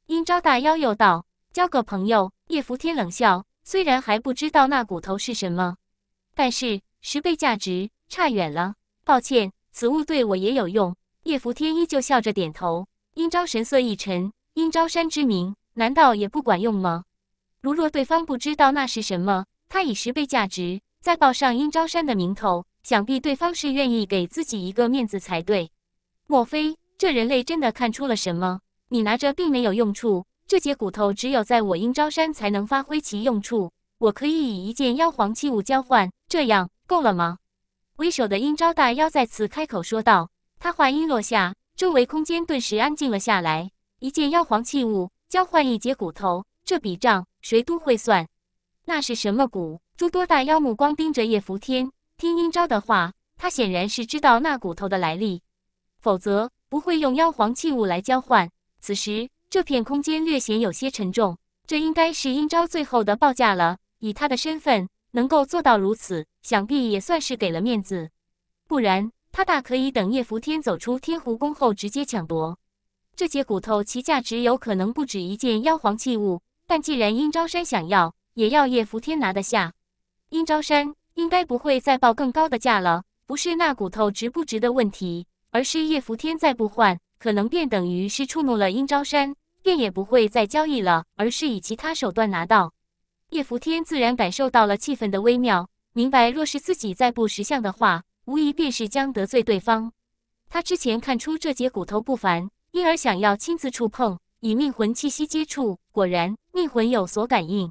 阴招大妖又道。交个朋友，叶伏天冷笑。虽然还不知道那骨头是什么，但是十倍价值差远了。抱歉，此物对我也有用。叶伏天依旧笑着点头。阴招神色一沉，阴招山之名难道也不管用吗？如若对方不知道那是什么，他以十倍价值再报上阴招山的名头，想必对方是愿意给自己一个面子才对。莫非这人类真的看出了什么？你拿着并没有用处。这节骨头只有在我阴招山才能发挥其用处，我可以以一件妖皇器物交换，这样够了吗？为首的阴招大妖再次开口说道。他话音落下，周围空间顿时安静了下来。一件妖皇器物交换一节骨头，这笔账谁都会算。那是什么骨？诸多大妖目光盯着叶福天，听阴招的话，他显然是知道那骨头的来历，否则不会用妖皇器物来交换。此时。这片空间略显有些沉重，这应该是阴招最后的报价了。以他的身份能够做到如此，想必也算是给了面子。不然他大可以等叶伏天走出天湖宫后直接抢夺。这些骨头其价值有可能不止一件妖皇器物，但既然阴招山想要，也要叶伏天拿得下。阴招山应该不会再报更高的价了，不是那骨头值不值的问题，而是叶伏天再不换，可能便等于是触怒了阴招山。便也不会再交易了，而是以其他手段拿到。叶伏天自然感受到了气氛的微妙，明白若是自己再不识相的话，无疑便是将得罪对方。他之前看出这节骨头不凡，因而想要亲自触碰，以命魂气息接触。果然，命魂有所感应，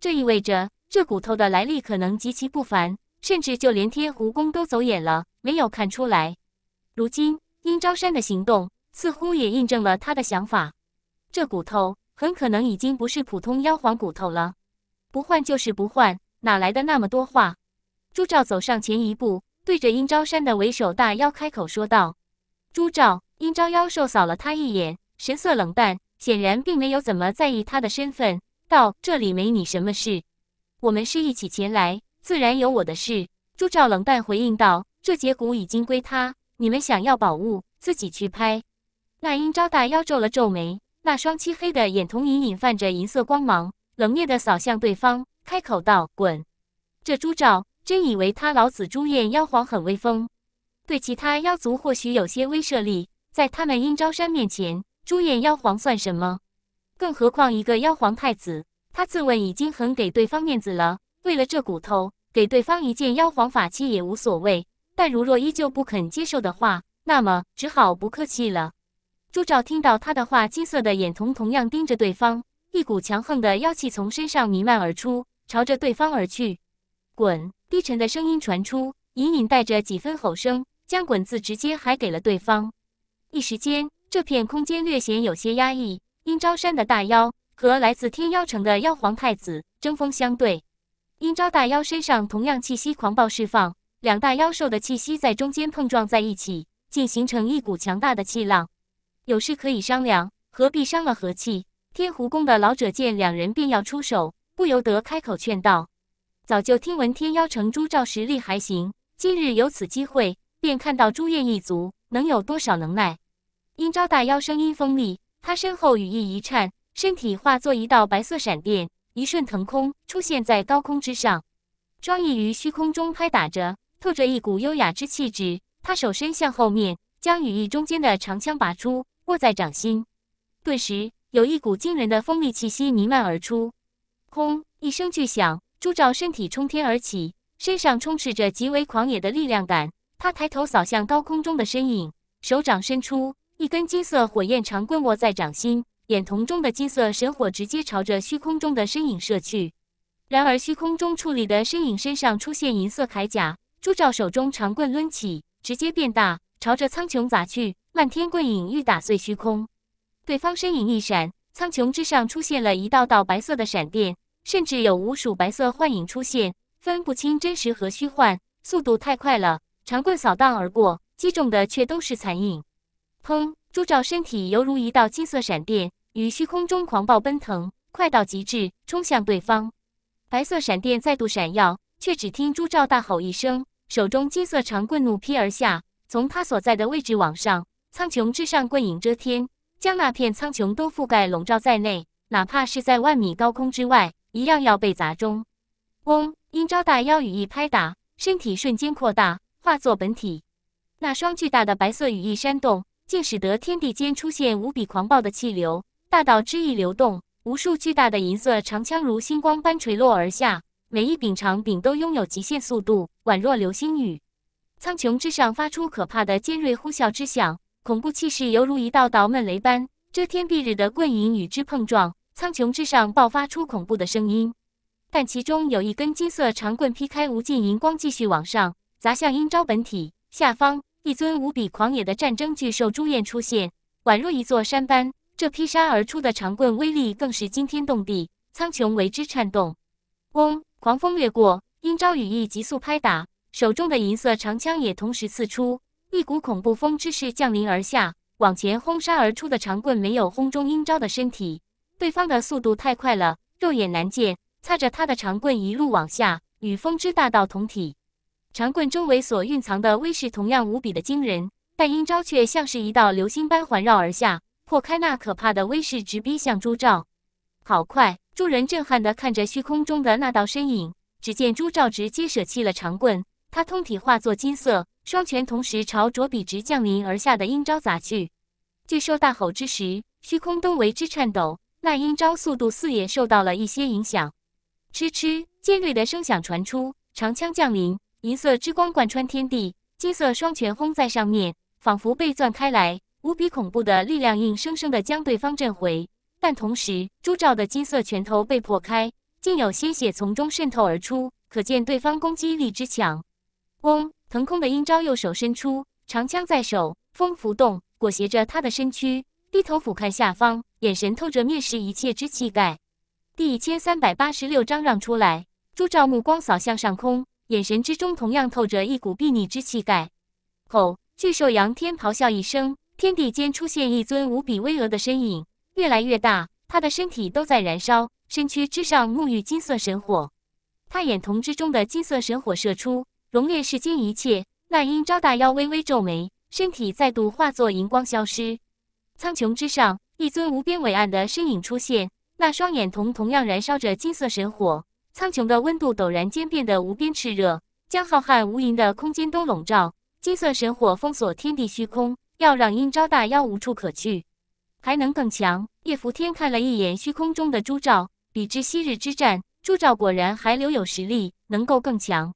这意味着这骨头的来历可能极其不凡，甚至就连天狐宫都走眼了，没有看出来。如今殷昭山的行动似乎也印证了他的想法。这骨头很可能已经不是普通妖皇骨头了，不换就是不换，哪来的那么多话？朱照走上前一步，对着殷招山的为首大妖开口说道：“朱照，殷招妖兽扫了他一眼，神色冷淡，显然并没有怎么在意他的身份，道：‘这里没你什么事，我们是一起前来，自然有我的事。’朱照冷淡回应道：‘这节骨已经归他，你们想要宝物，自己去拍。’那殷招大妖皱了皱眉。”那双漆黑的眼瞳隐隐泛着银色光芒，冷冽地扫向对方，开口道：“滚！这朱照真以为他老子朱厌妖皇很威风？对其他妖族或许有些威慑力，在他们阴招山面前，朱厌妖皇算什么？更何况一个妖皇太子。他自问已经很给对方面子了。为了这骨头，给对方一件妖皇法器也无所谓。但如若依旧不肯接受的话，那么只好不客气了。”朱照听到他的话，金色的眼瞳同样盯着对方，一股强横的妖气从身上弥漫而出，朝着对方而去。滚！低沉的声音传出，隐隐带着几分吼声，将“滚”字直接还给了对方。一时间，这片空间略显有些压抑。阴招山的大妖和来自天妖城的妖皇太子针锋相对。阴招大妖身上同样气息狂暴释放，两大妖兽的气息在中间碰撞在一起，竟形成一股强大的气浪。有事可以商量，何必伤了和气？天狐宫的老者见两人便要出手，不由得开口劝道：“早就听闻天妖城朱照实力还行，今日有此机会，便看到朱燕一族能有多少能耐。”鹰招大妖声音锋利，他身后羽翼一颤，身体化作一道白色闪电，一瞬腾空出现在高空之上，双翼于虚空中拍打着，透着一股优雅之气质。他手伸向后面，将羽翼中间的长枪拔出。握在掌心，顿时有一股惊人的锋利气息弥漫而出。轰！一声巨响，朱照身体冲天而起，身上充斥着极为狂野的力量感。他抬头扫向高空中的身影，手掌伸出一根金色火焰长棍握在掌心，眼瞳中的金色神火直接朝着虚空中的身影射去。然而，虚空中矗立的身影身上出现银色铠甲，朱照手中长棍抡起，直接变大，朝着苍穹砸去。漫天棍影欲打碎虚空，对方身影一闪，苍穹之上出现了一道道白色的闪电，甚至有无数白色幻影出现，分不清真实和虚幻，速度太快了。长棍扫荡而过，击中的却都是残影。砰！朱照身体犹如一道金色闪电，与虚空中狂暴奔腾，快到极致，冲向对方。白色闪电再度闪耀，却只听朱照大吼一声，手中金色长棍怒劈而下，从他所在的位置往上。苍穹之上，棍影遮天，将那片苍穹都覆盖笼罩在内。哪怕是在万米高空之外，一样要被砸中。嗡！应招大妖羽翼拍打，身体瞬间扩大，化作本体。那双巨大的白色羽翼扇动，竟使得天地间出现无比狂暴的气流，大道之意流动。无数巨大的银色长枪如星光般垂落而下，每一柄长柄都拥有极限速度，宛若流星雨。苍穹之上发出可怕的尖锐呼啸之响。恐怖气势犹如一道道闷雷般遮天蔽日的棍影与之碰撞，苍穹之上爆发出恐怖的声音。但其中有一根金色长棍劈开无尽银光，继续往上砸向殷招本体。下方一尊无比狂野的战争巨兽朱厌出现，宛若一座山般。这劈杀而出的长棍威力更是惊天动地，苍穹为之颤动。嗡，狂风掠过，殷招羽翼急速拍打，手中的银色长枪也同时刺出。一股恐怖风之势降临而下，往前轰杀而出的长棍没有轰中英招的身体，对方的速度太快了，肉眼难见，擦着他的长棍一路往下，与风之大道同体，长棍周围所蕴藏的威势同样无比的惊人，但阴招却像是一道流星般环绕而下，破开那可怕的威势，直逼向朱照。好快！众人震撼地看着虚空中的那道身影，只见朱照直接舍弃了长棍。他通体化作金色，双拳同时朝卓笔直降临而下的阴招砸去。巨兽大吼之时，虚空都为之颤抖，那阴招速度似也受到了一些影响。嗤嗤，尖锐的声响传出，长枪降临，银色之光贯穿天地，金色双拳轰在上面，仿佛被钻开来，无比恐怖的力量硬生生的将对方震回。但同时，朱照的金色拳头被破开，竟有鲜血从中渗透而出，可见对方攻击力之强。嗡！腾空的阴招，右手伸出，长枪在手，风浮动，裹挟着他的身躯，低头俯瞰下方，眼神透着蔑视一切之气概。第一千三百八十六章让出来。朱照目光扫向上空，眼神之中同样透着一股睥睨之气概。吼！巨兽仰天咆哮一声，天地间出现一尊无比巍峨的身影，越来越大，他的身体都在燃烧，身躯之上沐浴金色神火，他眼瞳之中的金色神火射出。熔炼世间一切，那阴招大妖微微皱眉，身体再度化作银光消失。苍穹之上，一尊无边伟岸的身影出现，那双眼瞳同样燃烧着金色神火。苍穹的温度陡然间变得无边炽热，将浩瀚无垠的空间都笼罩。金色神火封锁天地虚空，要让阴招大妖无处可去，还能更强。叶拂天看了一眼虚空中的朱照，比之昔日之战，朱照果然还留有实力，能够更强。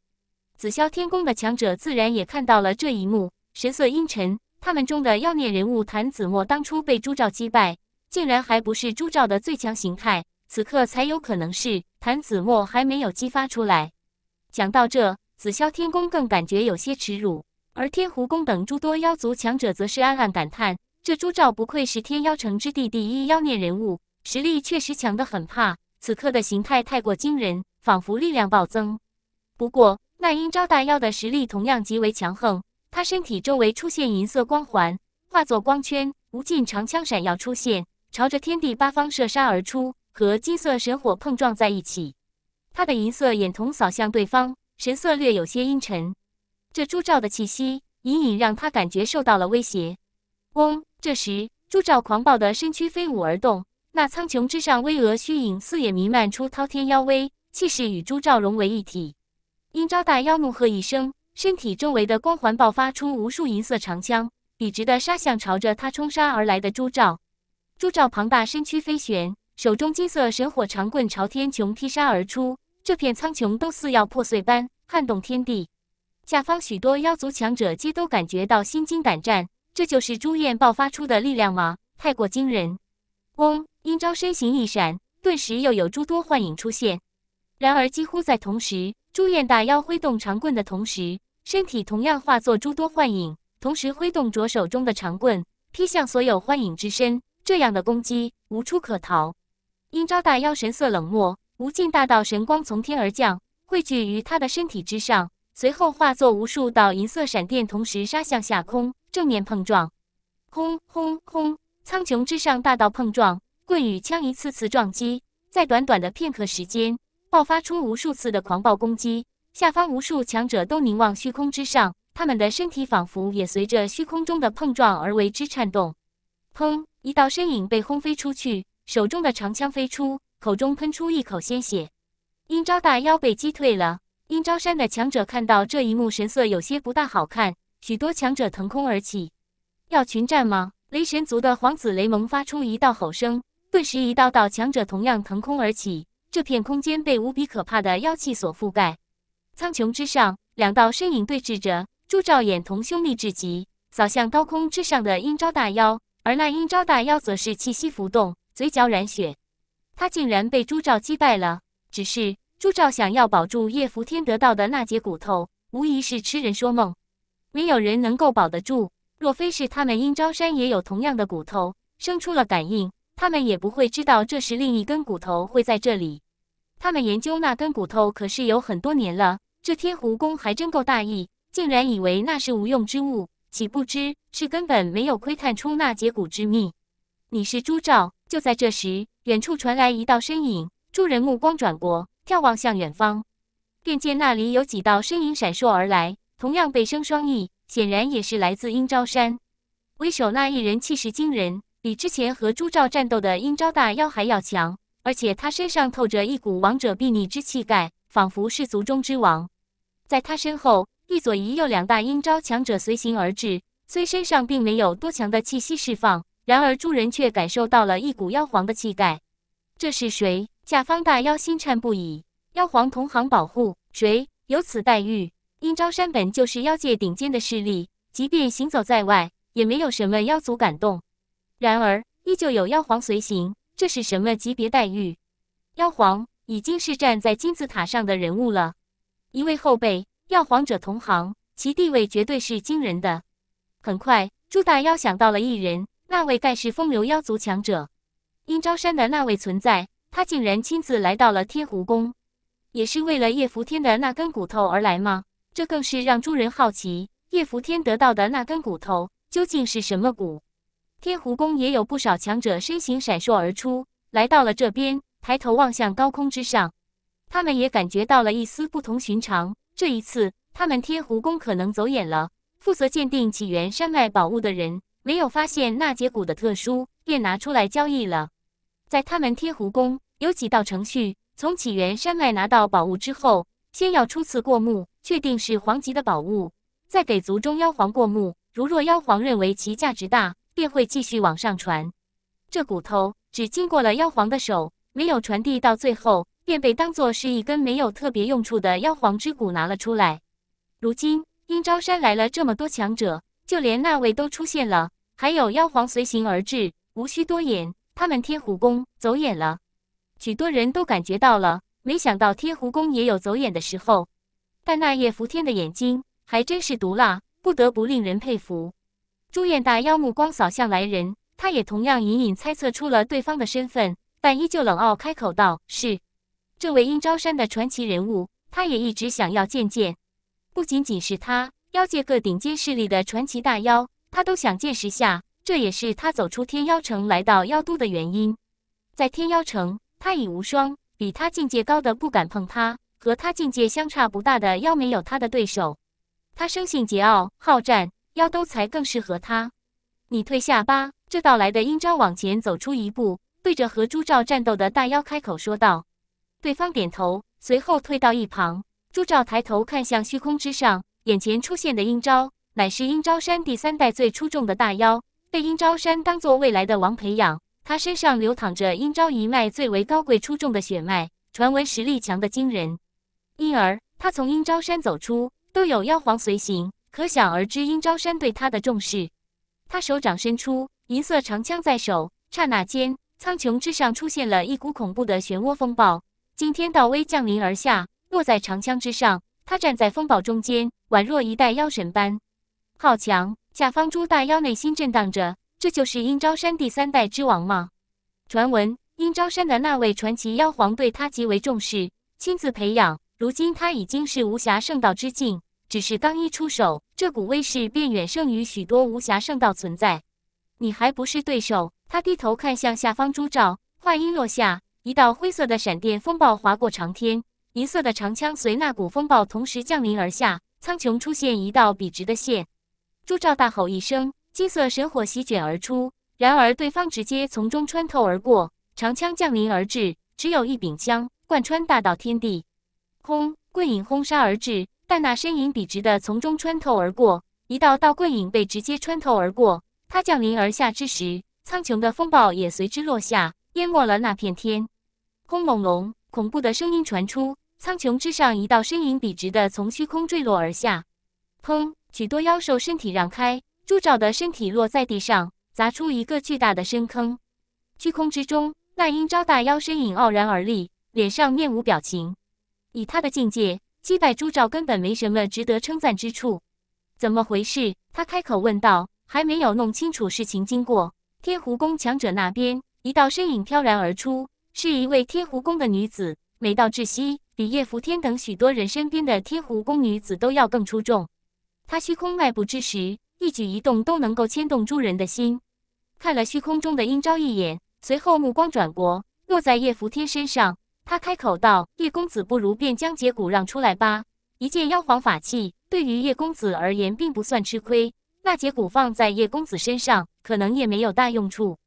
紫霄天宫的强者自然也看到了这一幕，神色阴沉。他们中的妖孽人物谭子墨当初被朱照击败，竟然还不是朱照的最强形态，此刻才有可能是谭子墨还没有激发出来。讲到这，紫霄天宫更感觉有些耻辱，而天狐宫等诸多妖族强者则是暗暗感叹：这朱照不愧是天妖城之地第一妖孽人物，实力确实强得很怕。此刻的形态太过惊人，仿佛力量暴增。不过。那英招大妖的实力同样极为强横，他身体周围出现银色光环，化作光圈，无尽长枪闪耀出现，朝着天地八方射杀而出，和金色神火碰撞在一起。他的银色眼瞳扫向对方，神色略有些阴沉。这朱照的气息，隐隐让他感觉受到了威胁。嗡！这时，朱照狂暴的身躯飞舞而动，那苍穹之上巍峨虚影，四野弥漫出滔天妖威，气势与朱照融为一体。殷招大妖怒喝一声，身体周围的光环爆发出无数银色长枪，笔直的杀向朝着他冲杀而来的朱照。朱照庞大身躯飞旋，手中金色神火长棍朝天穹劈杀而出，这片苍穹都似要破碎般撼动天地。下方许多妖族强者皆都感觉到心惊胆战，这就是朱厌爆发出的力量吗？太过惊人！嗡，殷招身形一闪，顿时又有诸多幻影出现。然而几乎在同时。朱厌大妖挥动长棍的同时，身体同样化作诸多幻影，同时挥动着手中的长棍劈向所有幻影之身。这样的攻击无处可逃。阴招大妖神色冷漠，无尽大道神光从天而降，汇聚于他的身体之上，随后化作无数道银色闪电，同时杀向下空，正面碰撞。轰轰轰！苍穹之上，大道碰撞，棍与枪一次次撞击，在短短的片刻时间。爆发出无数次的狂暴攻击，下方无数强者都凝望虚空之上，他们的身体仿佛也随着虚空中的碰撞而为之颤动。砰！一道身影被轰飞出去，手中的长枪飞出，口中喷出一口鲜血。阴招大妖被击退了。阴招山的强者看到这一幕，神色有些不大好看。许多强者腾空而起。要群战吗？雷神族的皇子雷蒙发出一道吼声，顿时一道道强者同样腾空而起。这片空间被无比可怕的妖气所覆盖，苍穹之上，两道身影对峙着。朱照眼同兄弟至极，扫向高空之上的阴招大妖，而那阴招大妖则是气息浮动，嘴角染血。他竟然被朱照击败了。只是朱照想要保住叶拂天得到的那截骨头，无疑是痴人说梦。没有人能够保得住。若非是他们阴招山也有同样的骨头，生出了感应，他们也不会知道这时另一根骨头会在这里。他们研究那根骨头可是有很多年了，这天狐公还真够大意，竟然以为那是无用之物，岂不知是根本没有窥探出那截骨之秘。你是朱照。就在这时，远处传来一道身影，诸人目光转过，眺望向远方，便见那里有几道身影闪烁而来，同样背生双翼，显然也是来自阴招山。为首那一人气势惊人，比之前和朱照战斗的阴招大妖还要强。而且他身上透着一股王者睥睨之气概，仿佛世俗中之王。在他身后，一左一右两大阴招强者随行而至。虽身上并没有多强的气息释放，然而诸人却感受到了一股妖皇的气概。这是谁？甲方大妖心颤不已。妖皇同行保护谁？有此待遇，阴招山本就是妖界顶尖的势力，即便行走在外，也没有什么妖族敢动。然而，依旧有妖皇随行。这是什么级别待遇？妖皇已经是站在金字塔上的人物了，一位后辈药皇者同行，其地位绝对是惊人的。很快，朱大妖想到了一人，那位盖世风流妖族强者，殷招山的那位存在，他竟然亲自来到了天湖宫，也是为了叶福天的那根骨头而来吗？这更是让诸人好奇，叶福天得到的那根骨头究竟是什么骨？天湖宫也有不少强者身形闪烁而出，来到了这边，抬头望向高空之上，他们也感觉到了一丝不同寻常。这一次，他们天湖宫可能走眼了。负责鉴定起源山脉宝物的人没有发现那节骨的特殊，便拿出来交易了。在他们天湖宫有几道程序：从起源山脉拿到宝物之后，先要初次过目，确定是黄级的宝物，再给族中妖皇过目。如若妖皇认为其价值大，便会继续往上传。这骨头只经过了妖皇的手，没有传递到最后，便被当做是一根没有特别用处的妖皇之骨拿了出来。如今阴招山来了这么多强者，就连那位都出现了，还有妖皇随行而至。无需多言，他们天狐宫走眼了。许多人都感觉到了，没想到天狐宫也有走眼的时候。但那叶伏天的眼睛还真是毒辣，不得不令人佩服。朱厌大妖目光扫向来人，他也同样隐隐猜测出了对方的身份，但依旧冷傲开口道：“是，这位阴招山的传奇人物，他也一直想要见见。不仅仅是他，妖界各顶尖势力的传奇大妖，他都想见识下。这也是他走出天妖城来到妖都的原因。在天妖城，他已无双，比他境界高的不敢碰他，和他境界相差不大的妖没有他的对手。他生性桀骜，好战。”妖都才更适合他，你退下吧。这道来的阴招往前走出一步，对着和朱照战斗的大妖开口说道。对方点头，随后退到一旁。朱照抬头看向虚空之上，眼前出现的阴招，乃是阴招山第三代最出众的大妖，被阴招山当做未来的王培养。他身上流淌着阴招一脉最为高贵出众的血脉，传闻实力强的惊人，因而他从阴招山走出，都有妖皇随行。可想而知，阴招山对他的重视。他手掌伸出，银色长枪在手，刹那间，苍穹之上出现了一股恐怖的漩涡风暴，惊天道威降临而下，落在长枪之上。他站在风暴中间，宛若一代妖神般。好强！下方朱大妖内心震荡着：这就是阴招山第三代之王吗？传闻阴招山的那位传奇妖皇对他极为重视，亲自培养。如今他已经是无暇圣道之境，只是刚一出手。这股威势便远胜于许多无暇圣道存在，你还不是对手。他低头看向下方朱照，话音落下，一道灰色的闪电风暴划过长天，银色的长枪随那股风暴同时降临而下，苍穹出现一道笔直的线。朱照大吼一声，金色神火席卷而出，然而对方直接从中穿透而过，长枪降临而至，只有一柄枪贯穿大道天地，空棍影轰杀而至。但那身影笔直的从中穿透而过，一道道棍影被直接穿透而过。他降临而下之时，苍穹的风暴也随之落下，淹没了那片天轰隆隆，恐怖的声音传出，苍穹之上一道身影笔直的从虚空坠落而下。砰！许多妖兽身体让开，朱爪的身体落在地上，砸出一个巨大的深坑。虚空之中，那阴招大妖身影傲然而立，脸上面无表情。以他的境界。击败朱照根本没什么值得称赞之处，怎么回事？他开口问道。还没有弄清楚事情经过，天狐宫强者那边一道身影飘然而出，是一位天狐宫的女子，美到窒息，比叶福天等许多人身边的天狐宫女子都要更出众。她虚空迈步之时，一举一动都能够牵动诸人的心。看了虚空中的阴招一眼，随后目光转过，落在叶福天身上。他开口道：“叶公子，不如便将截骨让出来吧。一件妖皇法器，对于叶公子而言，并不算吃亏。那截骨放在叶公子身上，可能也没有大用处。”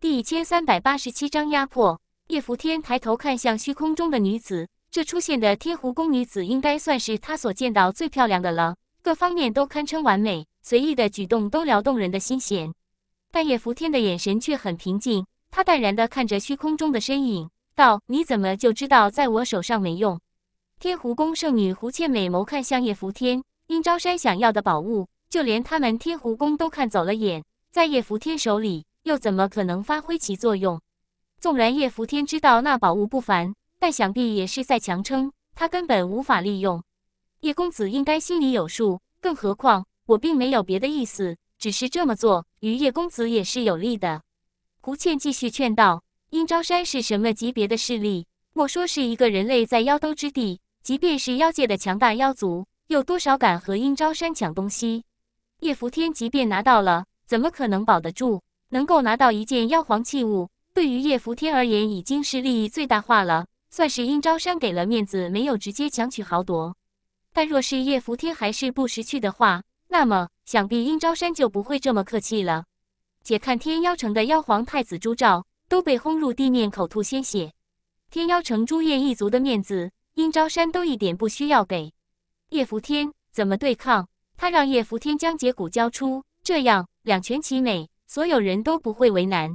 第一千三百八十七章压迫。叶伏天抬头看向虚空中的女子，这出现的天湖宫女子，应该算是他所见到最漂亮的了，各方面都堪称完美，随意的举动都撩动人的心弦。但叶伏天的眼神却很平静，他淡然地看着虚空中的身影。道：“你怎么就知道在我手上没用？”天湖宫圣女胡倩美眸看向叶福天，殷昭山想要的宝物，就连他们天湖宫都看走了眼，在叶福天手里又怎么可能发挥其作用？纵然叶福天知道那宝物不凡，但想必也是在强撑，他根本无法利用。叶公子应该心里有数，更何况我并没有别的意思，只是这么做与叶公子也是有利的。”胡倩继续劝道。殷昭山是什么级别的势力？莫说是一个人类在妖都之地，即便是妖界的强大妖族，有多少敢和殷昭山抢东西？叶伏天即便拿到了，怎么可能保得住？能够拿到一件妖皇器物，对于叶伏天而言已经是利益最大化了，算是殷昭山给了面子，没有直接强取豪夺。但若是叶伏天还是不识趣的话，那么想必殷昭山就不会这么客气了。且看天妖城的妖皇太子朱照。都被轰入地面，口吐鲜血。天妖城朱叶一族的面子，殷昭山都一点不需要给。叶扶天怎么对抗？他让叶扶天将截骨交出，这样两全其美，所有人都不会为难。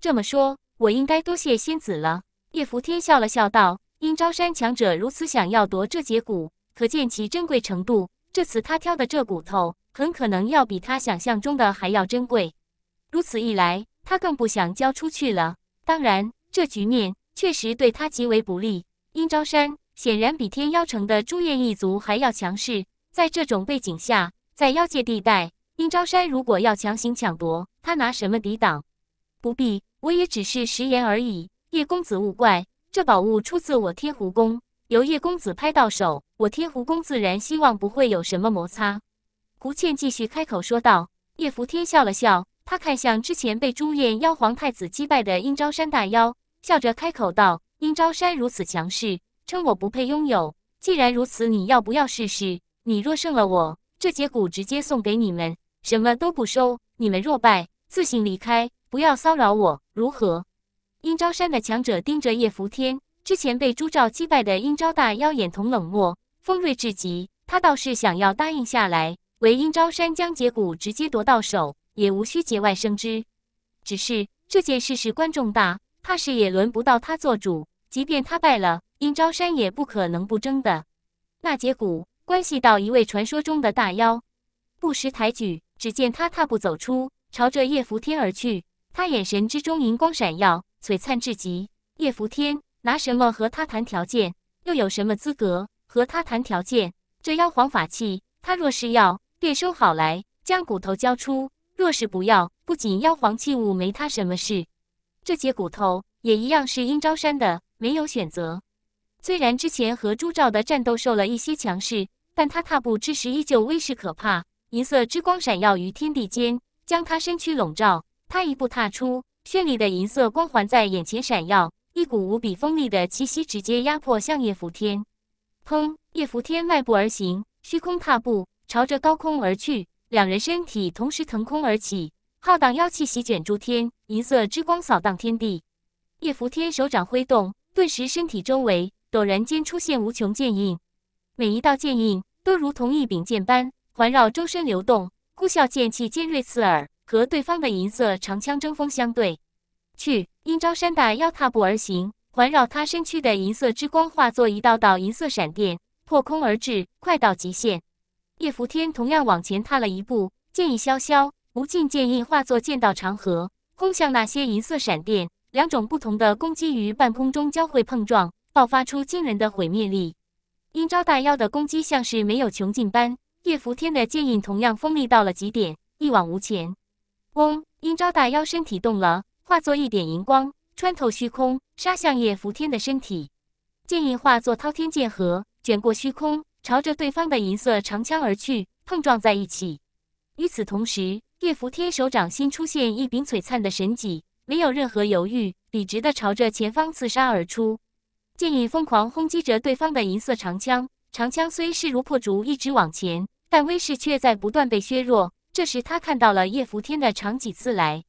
这么说，我应该多谢仙子了。叶扶天笑了笑道：“殷昭山强者如此想要夺这截骨，可见其珍贵程度。这次他挑的这骨头，很可能要比他想象中的还要珍贵。如此一来。”他更不想交出去了。当然，这局面确实对他极为不利。殷昭山显然比天妖城的朱厌一族还要强势。在这种背景下，在妖界地带，殷昭山如果要强行抢夺，他拿什么抵挡？不必，我也只是食言而已。叶公子勿怪，这宝物出自我天狐宫，由叶公子拍到手，我天狐公自然希望不会有什么摩擦。胡倩继续开口说道。叶福天笑了笑。他看向之前被朱厌妖皇太子击败的阴昭山大妖，笑着开口道：“阴昭山如此强势，称我不配拥有。既然如此，你要不要试试？你若胜了我，这节骨直接送给你们，什么都不收。你们若败，自行离开，不要骚扰我，如何？”阴昭山的强者盯着叶伏天，之前被朱照击败的阴昭大妖眼瞳冷漠，锋锐至极。他倒是想要答应下来，为阴昭山将节骨直接夺到手。也无需节外生枝，只是这件事事关重大，怕是也轮不到他做主。即便他败了，殷昭山也不可能不争的。那节骨关系到一位传说中的大妖，不识抬举。只见他踏步走出，朝着叶伏天而去。他眼神之中银光闪耀，璀璨至极。叶伏天拿什么和他谈条件？又有什么资格和他谈条件？这妖皇法器，他若是要便收好来，将骨头交出。若是不要，不仅妖皇器物没他什么事，这节骨头也一样是阴招山的，没有选择。虽然之前和朱照的战斗受了一些强势，但他踏步之时依旧威势可怕，银色之光闪耀于天地间，将他身躯笼罩。他一步踏出，绚丽的银色光环在眼前闪耀，一股无比锋利的气息直接压迫向叶伏天。砰！叶伏天迈步而行，虚空踏步，朝着高空而去。两人身体同时腾空而起，浩荡妖气席卷诸天，银色之光扫荡天地。叶扶天手掌挥动，顿时身体周围陡然间出现无穷剑印，每一道剑印都如同一柄剑般环绕周身流动。呼啸剑气尖锐刺耳，和对方的银色长枪争锋相对。去阴招山大腰踏步而行，环绕他身躯的银色之光化作一道道银色闪电，破空而至，快到极限。叶伏天同样往前踏了一步，剑意萧萧，无尽剑印化作剑道长河，轰向那些银色闪电。两种不同的攻击于半空中交汇碰撞，爆发出惊人的毁灭力。阴招大妖的攻击像是没有穷尽般，叶伏天的剑印同样锋利到了极点，一往无前。嗡！阴招大妖身体动了，化作一点银光，穿透虚空，杀向叶伏天的身体。剑印化作滔天剑河，卷过虚空。朝着对方的银色长枪而去，碰撞在一起。与此同时，叶伏天手掌心出现一柄璀璨的神戟，没有任何犹豫，笔直的朝着前方刺杀而出。剑影疯狂轰击着对方的银色长枪，长枪虽势如破竹，一直往前，但威势却在不断被削弱。这时，他看到了叶伏天的长戟刺来，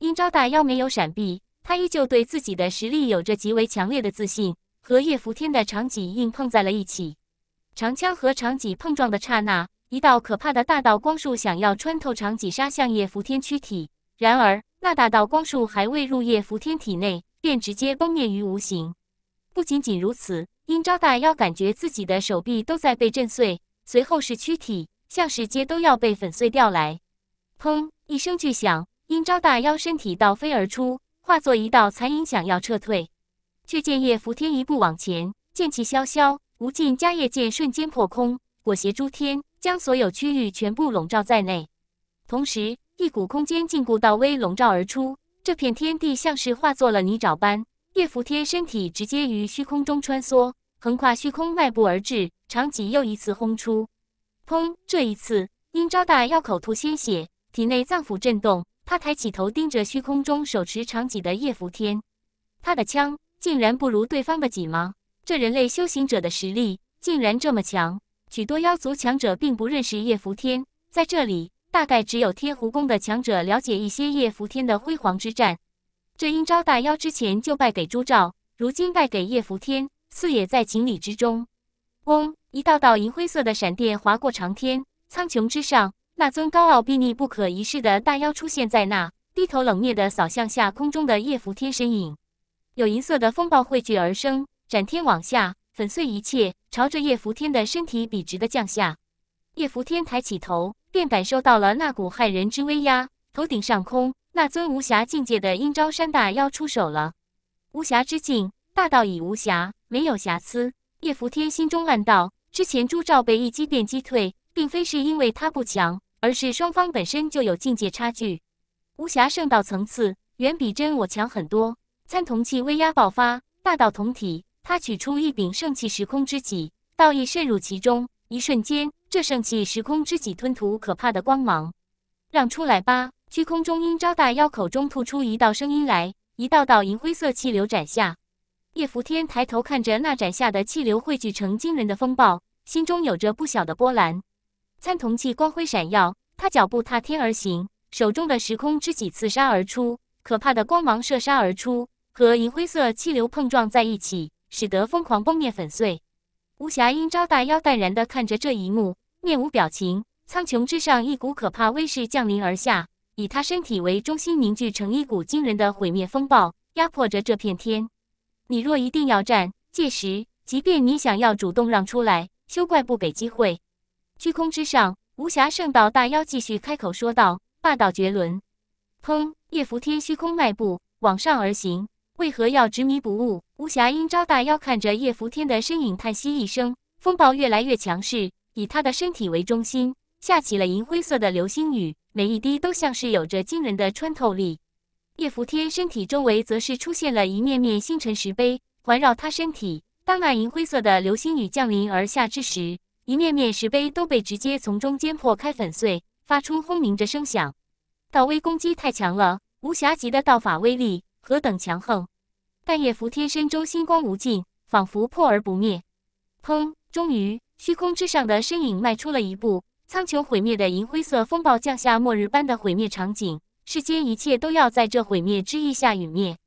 因招大妖没有闪避，他依旧对自己的实力有着极为强烈的自信，和叶伏天的长戟硬碰在了一起。长枪和长戟碰撞的刹那，一道可怕的大道光束想要穿透长戟，杀向叶伏天躯体。然而，那大道光束还未入叶伏天体内，便直接崩灭于无形。不仅仅如此，阴招大妖感觉自己的手臂都在被震碎，随后是躯体，像是皆都要被粉碎掉来。砰！一声巨响，阴招大妖身体倒飞而出，化作一道残影，想要撤退，却见叶伏天一步往前，剑气萧萧。无尽迦叶剑瞬间破空，裹挟诸天，将所有区域全部笼罩在内。同时，一股空间禁锢道威笼罩而出，这片天地像是化作了泥沼般。叶伏天身体直接于虚空中穿梭，横跨虚空，迈步而至，长戟又一次轰出。砰！这一次，殷昭大要口吐鲜血，体内脏腑震动。他抬起头，盯着虚空中手持长戟的叶伏天，他的枪竟然不如对方的戟吗？这人类修行者的实力竟然这么强！许多妖族强者并不认识叶拂天，在这里大概只有天狐宫的强者了解一些叶拂天的辉煌之战。这阴招大妖之前就败给朱照，如今败给叶拂天，似也在情理之中。嗡！一道道银灰色的闪电划过长天，苍穹之上，那尊高傲睥睨、不可一世的大妖出现在那，低头冷冽地扫向下空中的叶拂天身影，有银色的风暴汇聚而生。斩天往下粉碎一切，朝着叶伏天的身体笔直的降下。叶伏天抬起头，便感受到了那股骇人之威压。头顶上空，那尊无暇境界的阴招山大妖出手了。无暇之境，大道已无暇，没有瑕疵。叶伏天心中暗道：之前朱照被一击便击退，并非是因为他不强，而是双方本身就有境界差距。无暇圣道层次远比真我强很多。参同气威压爆发，大道同体。他取出一柄圣器时空之戟，道义渗入其中。一瞬间，这圣器时空之戟吞吐可怕的光芒。让出来吧！虚空中鹰招大妖口中吐出一道声音来，一道道银灰色气流斩下。叶拂天抬头看着那斩下的气流汇聚成惊人的风暴，心中有着不小的波澜。参同器光辉闪耀，他脚步踏天而行，手中的时空之戟刺杀而出，可怕的光芒射杀而出，和银灰色气流碰撞在一起。使得疯狂崩灭粉碎，无暇因招大妖淡然地看着这一幕，面无表情。苍穹之上，一股可怕威势降临而下，以他身体为中心凝聚成一股惊人的毁灭风暴，压迫着这片天。你若一定要战，届时即便你想要主动让出来，休怪不给机会。虚空之上，无暇圣道大妖继续开口说道，霸道绝伦。砰！叶扶天虚空迈步往上而行。为何要执迷不悟？无暇阴招大妖看着叶拂天的身影，叹息一声。风暴越来越强势，以他的身体为中心，下起了银灰色的流星雨，每一滴都像是有着惊人的穿透力。叶拂天身体周围则是出现了一面面星辰石碑，环绕他身体。当那银灰色的流星雨降临而下之时，一面面石碑都被直接从中间破开粉碎，发出轰鸣着声响。道威攻击太强了，无暇级的道法威力何等强横！但叶拂天身周星光无尽，仿佛破而不灭。砰！终于，虚空之上的身影迈出了一步。苍穹毁灭的银灰色风暴降下，末日般的毁灭场景，世间一切都要在这毁灭之意下陨灭。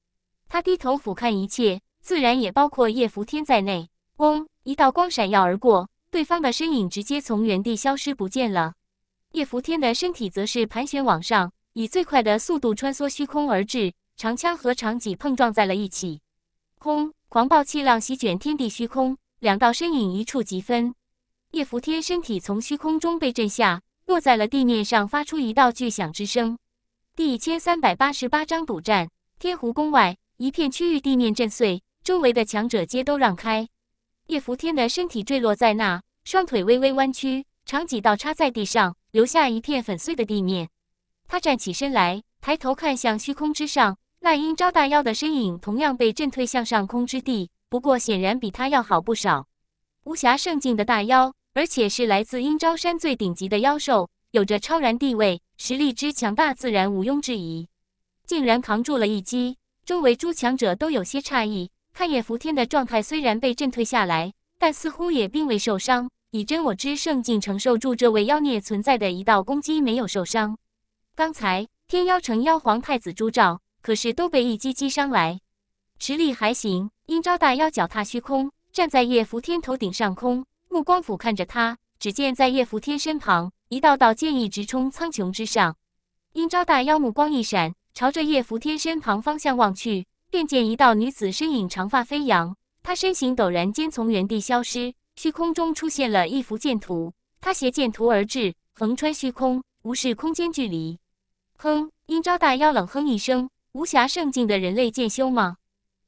他低头俯瞰一切，自然也包括叶拂天在内。嗡！一道光闪耀而过，对方的身影直接从原地消失不见了。叶拂天的身体则是盘旋往上，以最快的速度穿梭虚空而至。长枪和长戟碰撞在了一起，轰！狂暴气浪席卷天地虚空，两道身影一触即分。叶伏天身体从虚空中被震下，落在了地面上，发出一道巨响之声。第一千三百八十八章赌战。天湖宫外一片区域地面震碎，周围的强者皆都让开。叶伏天的身体坠落在那，双腿微微弯曲，长戟倒插在地上，留下一片粉碎的地面。他站起身来，抬头看向虚空之上。赖英招大妖的身影同样被震退向上空之地，不过显然比他要好不少。无暇圣境的大妖，而且是来自阴昭山最顶级的妖兽，有着超然地位，实力之强大自然毋庸置疑。竟然扛住了一击，周围诸强者都有些诧异。看叶伏天的状态，虽然被震退下来，但似乎也并未受伤。以真我之圣境承受住这位妖孽存在的一道攻击，没有受伤。刚才天妖城妖皇太子朱照。可是都被一击击伤来，实力还行。殷昭大妖脚踏虚空，站在叶福天头顶上空，目光俯瞰着他。只见在叶福天身旁，一道道剑意直冲苍穹之上。殷招大妖目光一闪，朝着叶福天身旁方向望去，便见一道女子身影，长发飞扬。她身形陡然间从原地消失，虚空中出现了一幅剑图。她携剑图而至，横穿虚空，无视空间距离。哼！殷招大妖冷哼一声。无暇圣境的人类剑修吗？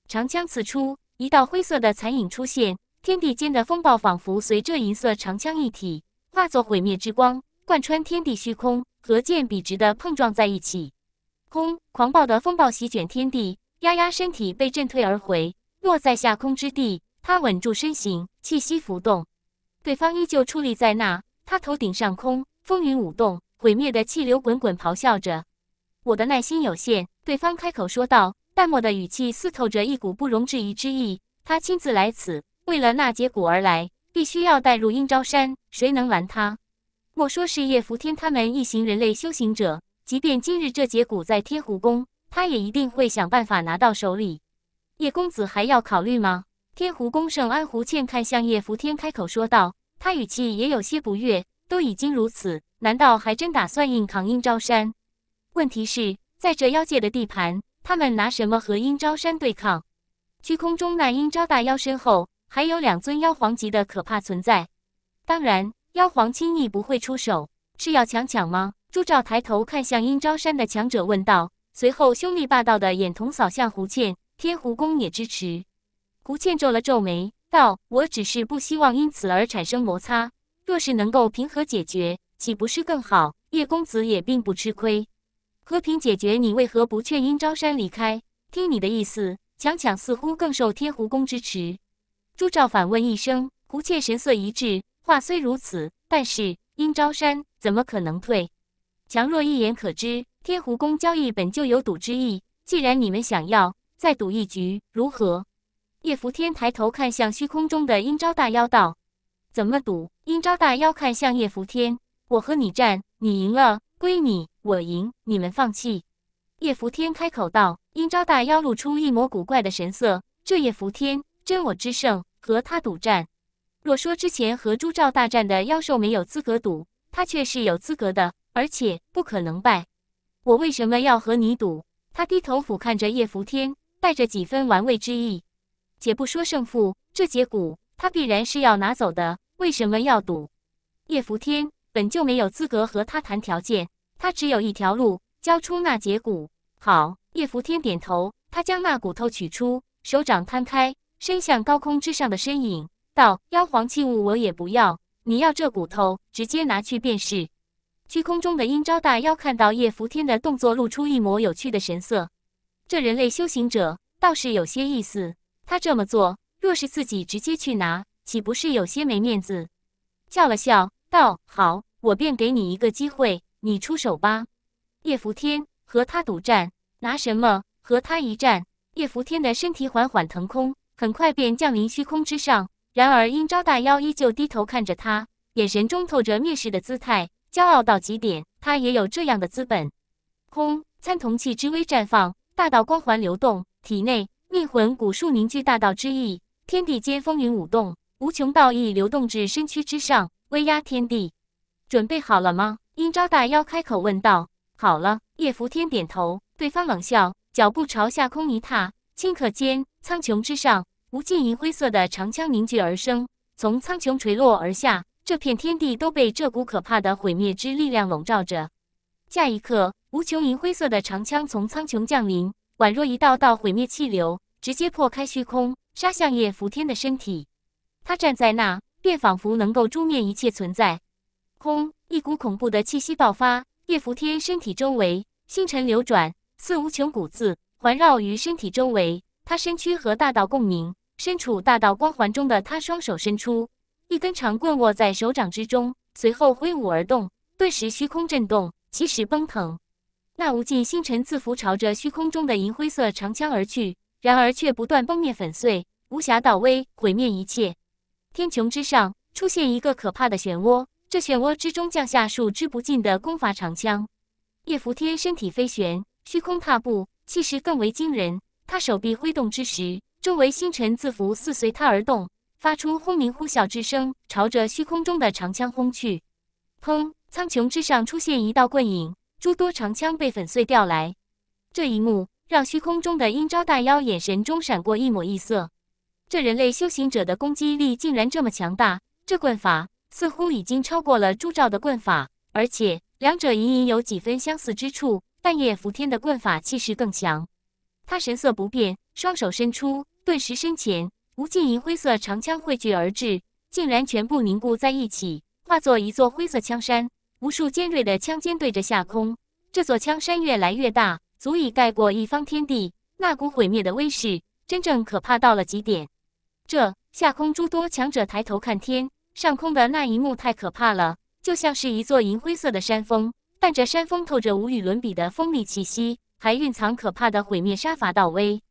长枪刺出，一道灰色的残影出现，天地间的风暴仿佛随着银色长枪一体，化作毁灭之光，贯穿天地虚空，和剑笔直的碰撞在一起。轰！狂暴的风暴席卷天地，丫丫身体被震退而回，落在下空之地。他稳住身形，气息浮动。对方依旧矗立在那，他头顶上空风云舞动，毁灭的气流滚滚咆哮着。我的耐心有限，对方开口说道，淡漠的语气似透着一股不容置疑之意。他亲自来此，为了那节骨而来，必须要带入阴招山。谁能拦他？莫说是叶福天他们一行人类修行者，即便今日这节骨在天湖宫，他也一定会想办法拿到手里。叶公子还要考虑吗？天湖宫圣安胡倩看向叶福天，开口说道，他语气也有些不悦。都已经如此，难道还真打算硬扛阴招山？问题是在这妖界的地盘，他们拿什么和阴招山对抗？虚空中那阴招大妖身后还有两尊妖皇级的可怕存在。当然，妖皇轻易不会出手，是要强抢吗？朱照抬头看向阴招山的强者，问道。随后，凶厉霸道的眼瞳扫向胡倩，天狐宫也支持。胡倩皱了皱眉，道：“我只是不希望因此而产生摩擦。若是能够平和解决，岂不是更好？叶公子也并不吃亏。”和平解决，你为何不劝殷昭山离开？听你的意思，强抢似乎更受天狐宫支持。朱照反问一声，胡切神色一滞。话虽如此，但是殷昭山怎么可能退？强弱一眼可知。天狐宫交易本就有赌之意，既然你们想要再赌一局，如何？叶伏天抬头看向虚空中的殷昭大妖道：“怎么赌？”殷昭大妖看向叶伏天：“我和你战，你赢了。”归你，我赢，你们放弃。”叶伏天开口道。殷招大妖露出一抹古怪的神色：“这叶伏天，真我之圣，和他赌战，若说之前和朱照大战的妖兽没有资格赌，他却是有资格的，而且不可能败。我为什么要和你赌？”他低头俯瞰着叶伏天，带着几分玩味之意。且不说胜负，这节骨他必然是要拿走的。为什么要赌？叶伏天。本就没有资格和他谈条件，他只有一条路，交出那截骨。好，叶伏天点头，他将那骨头取出，手掌摊开，伸向高空之上的身影，道：“妖皇器物我也不要，你要这骨头，直接拿去便是。”虚空中的阴招大妖看到叶伏天的动作，露出一抹有趣的神色。这人类修行者倒是有些意思。他这么做，若是自己直接去拿，岂不是有些没面子？笑了笑。道好，我便给你一个机会，你出手吧。叶福天和他赌战，拿什么和他一战？叶福天的身体缓缓腾空，很快便降临虚空之上。然而阴招大妖依旧低头看着他，眼神中透着蔑视的姿态，骄傲到极点。他也有这样的资本。空参同气之威绽放，大道光环流动，体内命魂古树凝聚大道之意，天地间风云舞动，无穷道意流动至身躯之上。威压天地，准备好了吗？阴招大妖开口问道。好了，叶伏天点头。对方冷笑，脚步朝下空一踏，顷刻间，苍穹之上，无尽银灰色的长枪凝聚而生，从苍穹垂落而下，这片天地都被这股可怕的毁灭之力量笼罩着。下一刻，无穷银灰色的长枪从苍穹降临，宛若一道道毁灭气流，直接破开虚空，杀向叶伏天的身体。他站在那。便仿佛能够诛灭一切存在。空，一股恐怖的气息爆发。叶福天身体周围星辰流转，似无穷古字环绕于身体周围。他身躯和大道共鸣，身处大道光环中的他，双手伸出一根长棍握在手掌之中，随后挥舞而动，顿时虚空震动，气势崩腾。那无尽星辰字符朝着虚空中的银灰色长枪而去，然而却不断崩灭粉碎，无暇道威毁灭一切。天穹之上出现一个可怕的漩涡，这漩涡之中降下数之不尽的攻伐长枪。叶扶天身体飞旋，虚空踏步，气势更为惊人。他手臂挥动之时，周围星辰字符似随他而动，发出轰鸣呼啸之声，朝着虚空中的长枪轰去。砰！苍穹之上出现一道棍影，诸多长枪被粉碎掉来。这一幕让虚空中的阴招大妖眼神中闪过一抹异色。这人类修行者的攻击力竟然这么强大！这棍法似乎已经超过了朱照的棍法，而且两者隐隐有几分相似之处。但叶伏天的棍法气势更强。他神色不变，双手伸出，顿时身前无尽银灰色长枪汇聚而至，竟然全部凝固在一起，化作一座灰色枪山，无数尖锐的枪尖对着下空。这座枪山越来越大，足以盖过一方天地。那股毁灭的威势，真正可怕到了极点。这下空诸多强者抬头看天，上空的那一幕太可怕了，就像是一座银灰色的山峰，但这山峰透着无与伦比的锋利气息，还蕴藏可怕的毁灭杀伐道威。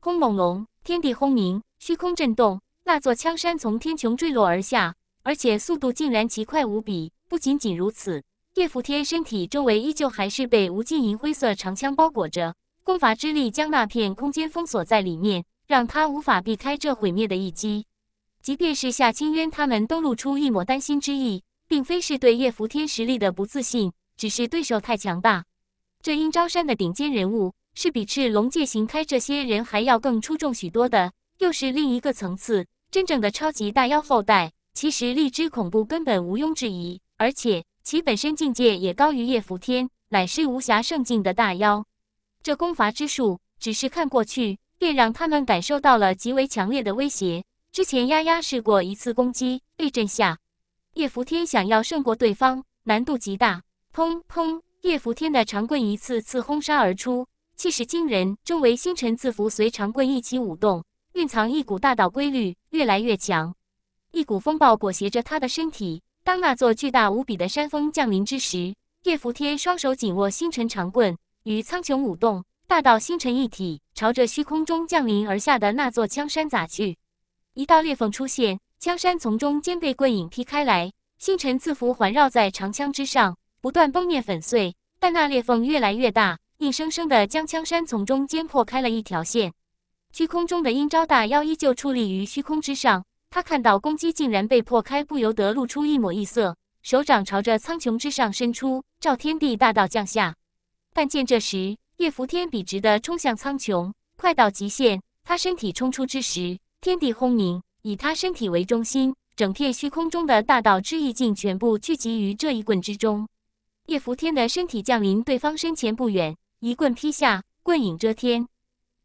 轰隆隆，天地轰鸣，虚空震动，那座枪山从天穹坠落而下，而且速度竟然奇快无比。不仅仅如此，叶伏天身体周围依旧还是被无尽银灰色长枪包裹着，攻伐之力将那片空间封锁在里面。让他无法避开这毁灭的一击，即便是夏清渊，他们都露出一抹担心之意，并非是对叶福天实力的不自信，只是对手太强大。这阴招山的顶尖人物，是比赤龙界行开这些人还要更出众许多的，又是另一个层次，真正的超级大妖后代。其实荔枝恐怖根本毋庸置疑，而且其本身境界也高于叶福天，乃是无暇圣境的大妖。这攻伐之术，只是看过去。便让他们感受到了极为强烈的威胁。之前丫丫试过一次攻击，被震下叶伏天想要胜过对方，难度极大。砰砰！叶伏天的长棍一次次轰杀而出，气势惊人。周围星辰字符随长棍一起舞动，蕴藏一股大道规律，越来越强。一股风暴裹挟着他的身体。当那座巨大无比的山峰降临之时，叶伏天双手紧握星辰长棍，与苍穹舞动，大道星辰一体。朝着虚空中降临而下的那座枪山砸去，一道裂缝出现，枪山从中间被棍影劈开来，星辰字符环绕在长枪之上，不断崩裂粉碎。但那裂缝越来越大，硬生生的将枪山从中间破开了一条线。虚空中的阴招大妖依旧矗立于虚空之上，他看到攻击竟然被破开，不由得露出一抹异色，手掌朝着苍穹之上伸出，照天地大道降下。但见这时。叶伏天笔直的冲向苍穹，快到极限。他身体冲出之时，天地轰鸣。以他身体为中心，整片虚空中的大道之意境全部聚集于这一棍之中。叶伏天的身体降临对方身前不远，一棍劈下，棍影遮天。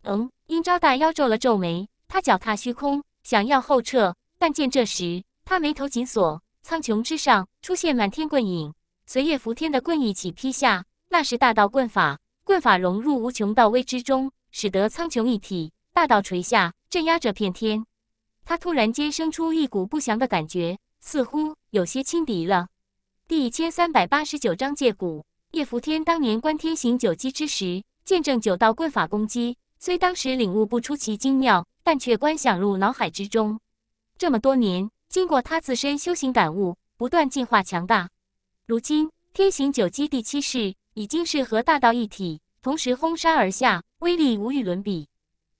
嗯，阴招大妖皱了皱眉，他脚踏虚空，想要后撤，但见这时他眉头紧锁，苍穹之上出现满天棍影，随叶伏天的棍一起劈下。那是大道棍法。棍法融入无穷道威之中，使得苍穹一体，大道垂下镇压这片天。他突然间生出一股不祥的感觉，似乎有些轻敌了。第一千三百八十九章借骨。叶伏天当年观天行九击之时，见证九道棍法攻击，虽当时领悟不出其精妙，但却观想入脑海之中。这么多年，经过他自身修行感悟，不断进化强大。如今天行九击第七式。已经是和大道一体，同时轰杀而下，威力无与伦比。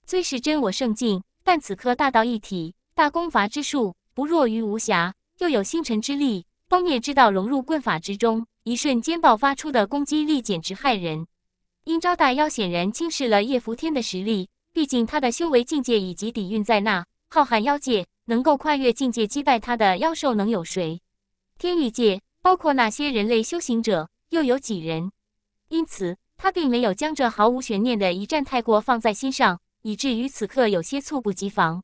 虽是真我圣境，但此刻大道一体，大功伐之术不弱于无暇，又有星辰之力、崩灭之道融入棍法之中，一瞬间爆发出的攻击力简直骇人。阴招大妖显然轻视了叶伏天的实力，毕竟他的修为境界以及底蕴在那浩瀚妖界，能够跨越境界击败他的妖兽能有谁？天域界包括哪些人类修行者？又有几人？因此，他并没有将这毫无悬念的一战太过放在心上，以至于此刻有些猝不及防。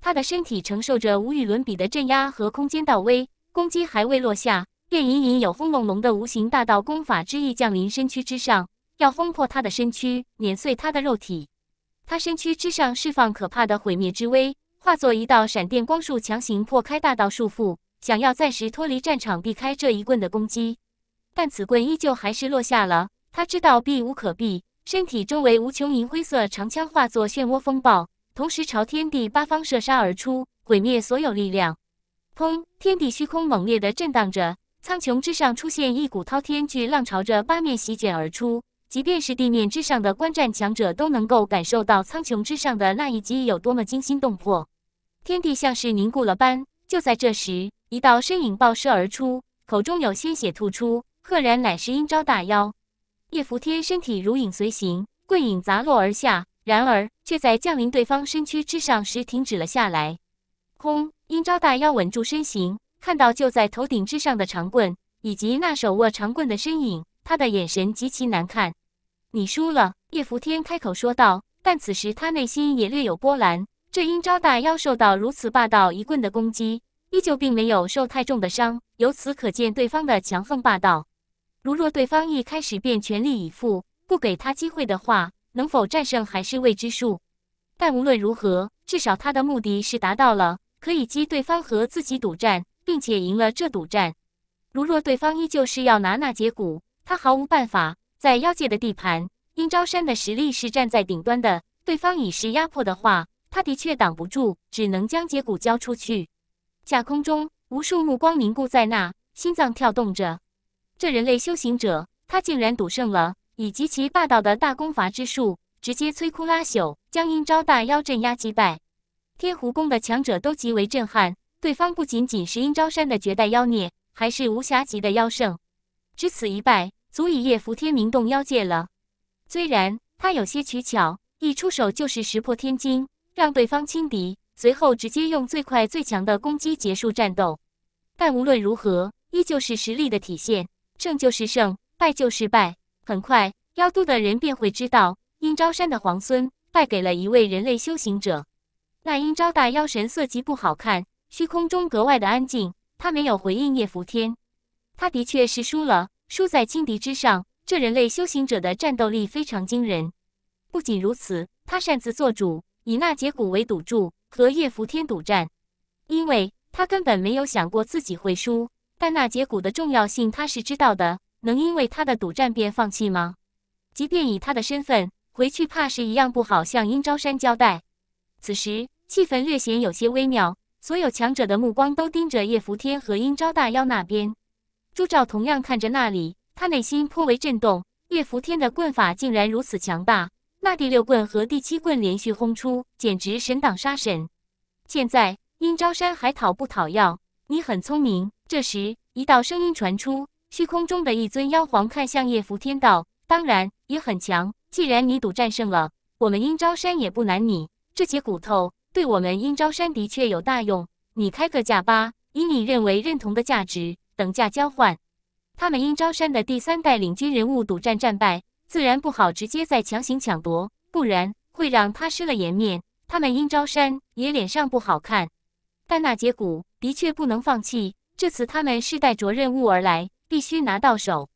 他的身体承受着无与伦比的镇压和空间道威攻击，还未落下，便隐隐有轰隆隆的无形大道功法之意降临身躯之上，要轰破他的身躯，碾碎他的肉体。他身躯之上释放可怕的毁灭之威，化作一道闪电光束，强行破开大道束缚，想要暂时脱离战场，避开这一棍的攻击。但此棍依旧还是落下了。他知道避无可避，身体周围无穷银灰色长枪化作漩涡风暴，同时朝天地八方射杀而出，毁灭所有力量。砰！天地虚空猛烈的震荡着，苍穹之上出现一股滔天巨浪，朝着八面席卷而出。即便是地面之上的观战强者，都能够感受到苍穹之上的那一击有多么惊心动魄。天地像是凝固了般。就在这时，一道身影爆射而出，口中有鲜血吐出，赫然乃是阴招大妖。叶伏天身体如影随形，棍影砸落而下，然而却在降临对方身躯之上时停止了下来。空阴招大妖稳住身形，看到就在头顶之上的长棍以及那手握长棍的身影，他的眼神极其难看。你输了，叶伏天开口说道。但此时他内心也略有波澜。这阴招大妖受到如此霸道一棍的攻击，依旧并没有受太重的伤，由此可见对方的强横霸道。如若对方一开始便全力以赴，不给他机会的话，能否战胜还是未知数。但无论如何，至少他的目的是达到了，可以激对方和自己赌战，并且赢了这赌战。如若对方依旧是要拿那节骨，他毫无办法。在妖界的地盘，殷昭山的实力是站在顶端的，对方已是压迫的话，他的确挡不住，只能将节骨交出去。架空中，无数目光凝固在那，心脏跳动着。这人类修行者，他竟然赌胜了，以极其霸道的大功伐之术，直接摧枯拉朽，将阴招大妖镇压击败。天湖宫的强者都极为震撼，对方不仅仅是阴招山的绝代妖孽，还是无暇级的妖圣。只此一败，足以夜伏天明，动妖界了。虽然他有些取巧，一出手就是石破天惊，让对方轻敌，随后直接用最快最强的攻击结束战斗。但无论如何，依旧是实力的体现。胜就是胜，败就是败。很快，妖都的人便会知道，阴招山的皇孙败给了一位人类修行者。那阴招大妖神色极不好看，虚空中格外的安静。他没有回应叶伏天，他的确是输了，输在轻敌之上。这人类修行者的战斗力非常惊人。不仅如此，他擅自做主，以那节骨为赌注和叶伏天赌战，因为他根本没有想过自己会输。但那截骨的重要性，他是知道的。能因为他的赌战便放弃吗？即便以他的身份回去，怕是一样不好向殷昭山交代。此时气氛略显有些微妙，所有强者的目光都盯着叶扶天和殷昭大妖那边。朱照同样看着那里，他内心颇为震动。叶扶天的棍法竟然如此强大，那第六棍和第七棍连续轰出，简直神挡杀神。现在殷昭山还讨不讨要？你很聪明。这时，一道声音传出，虚空中的一尊妖皇看向叶拂天道：“当然也很强，既然你赌战胜了，我们阴招山也不难。你这节骨头对我们阴招山的确有大用，你开个价吧，以你认为认同的价值，等价交换。”他们阴招山的第三代领军人物赌战战败，自然不好直接再强行抢夺，不然会让他失了颜面，他们阴招山也脸上不好看。但那节骨的确不能放弃。这次他们是带着任务而来，必须拿到手，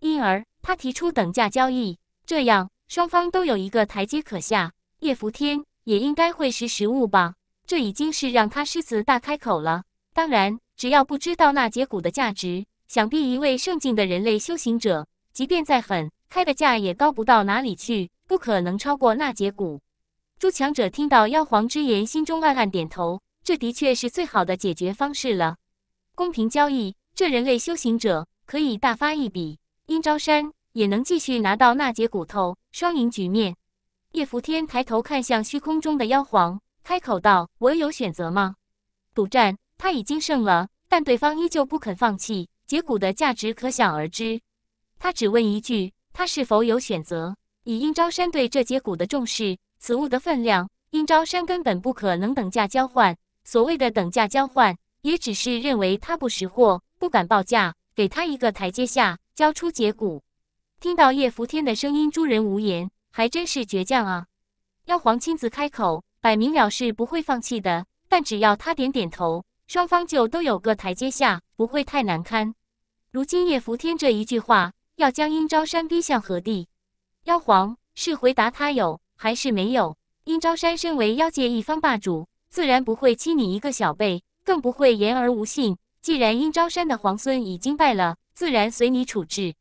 因而他提出等价交易，这样双方都有一个台阶可下。叶伏天也应该会识时务吧？这已经是让他狮子大开口了。当然，只要不知道那节骨的价值，想必一位圣境的人类修行者，即便再狠开的价也高不到哪里去，不可能超过那节骨。朱强者听到妖皇之言，心中暗暗点头，这的确是最好的解决方式了。公平交易，这人类修行者可以大发一笔，阴招山也能继续拿到那节骨头，双赢局面。叶福天抬头看向虚空中的妖皇，开口道：“我有选择吗？”赌战他已经胜了，但对方依旧不肯放弃。节骨的价值可想而知。他只问一句：“他是否有选择？”以阴招山对这节骨的重视，此物的分量，阴招山根本不可能等价交换。所谓的等价交换。也只是认为他不识货，不敢报价，给他一个台阶下，交出结果。听到叶伏天的声音，诸人无言，还真是倔强啊！妖皇亲自开口，摆明了是不会放弃的。但只要他点点头，双方就都有个台阶下，不会太难堪。如今叶伏天这一句话，要将殷招山逼向何地？妖皇是回答他有还是没有？殷招山身为妖界一方霸主，自然不会欺你一个小辈。更不会言而无信。既然阴招山的皇孙已经败了，自然随你处置。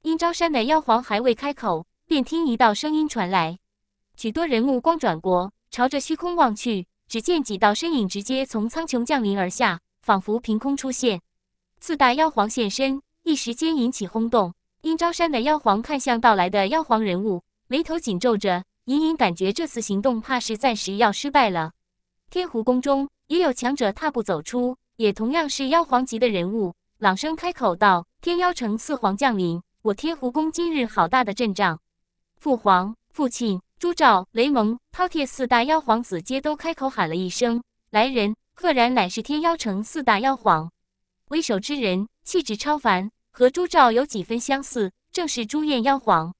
阴招山的妖皇还未开口，便听一道声音传来。许多人目光转过，朝着虚空望去，只见几道身影直接从苍穹降临而下，仿佛凭空出现。四大妖皇现身，一时间引起轰动。阴招山的妖皇看向到来的妖皇人物，眉头紧皱着，隐隐感觉这次行动怕是暂时要失败了。天湖宫中。也有强者踏步走出，也同样是妖皇级的人物，朗声开口道：“天妖城四皇降临，我天狐宫今日好大的阵仗！”父皇、父亲、朱照、雷蒙、饕餮四大妖皇子皆都开口喊了一声：“来人！”赫然乃是天妖城四大妖皇，为首之人气质超凡，和朱照有几分相似，正是朱厌妖皇。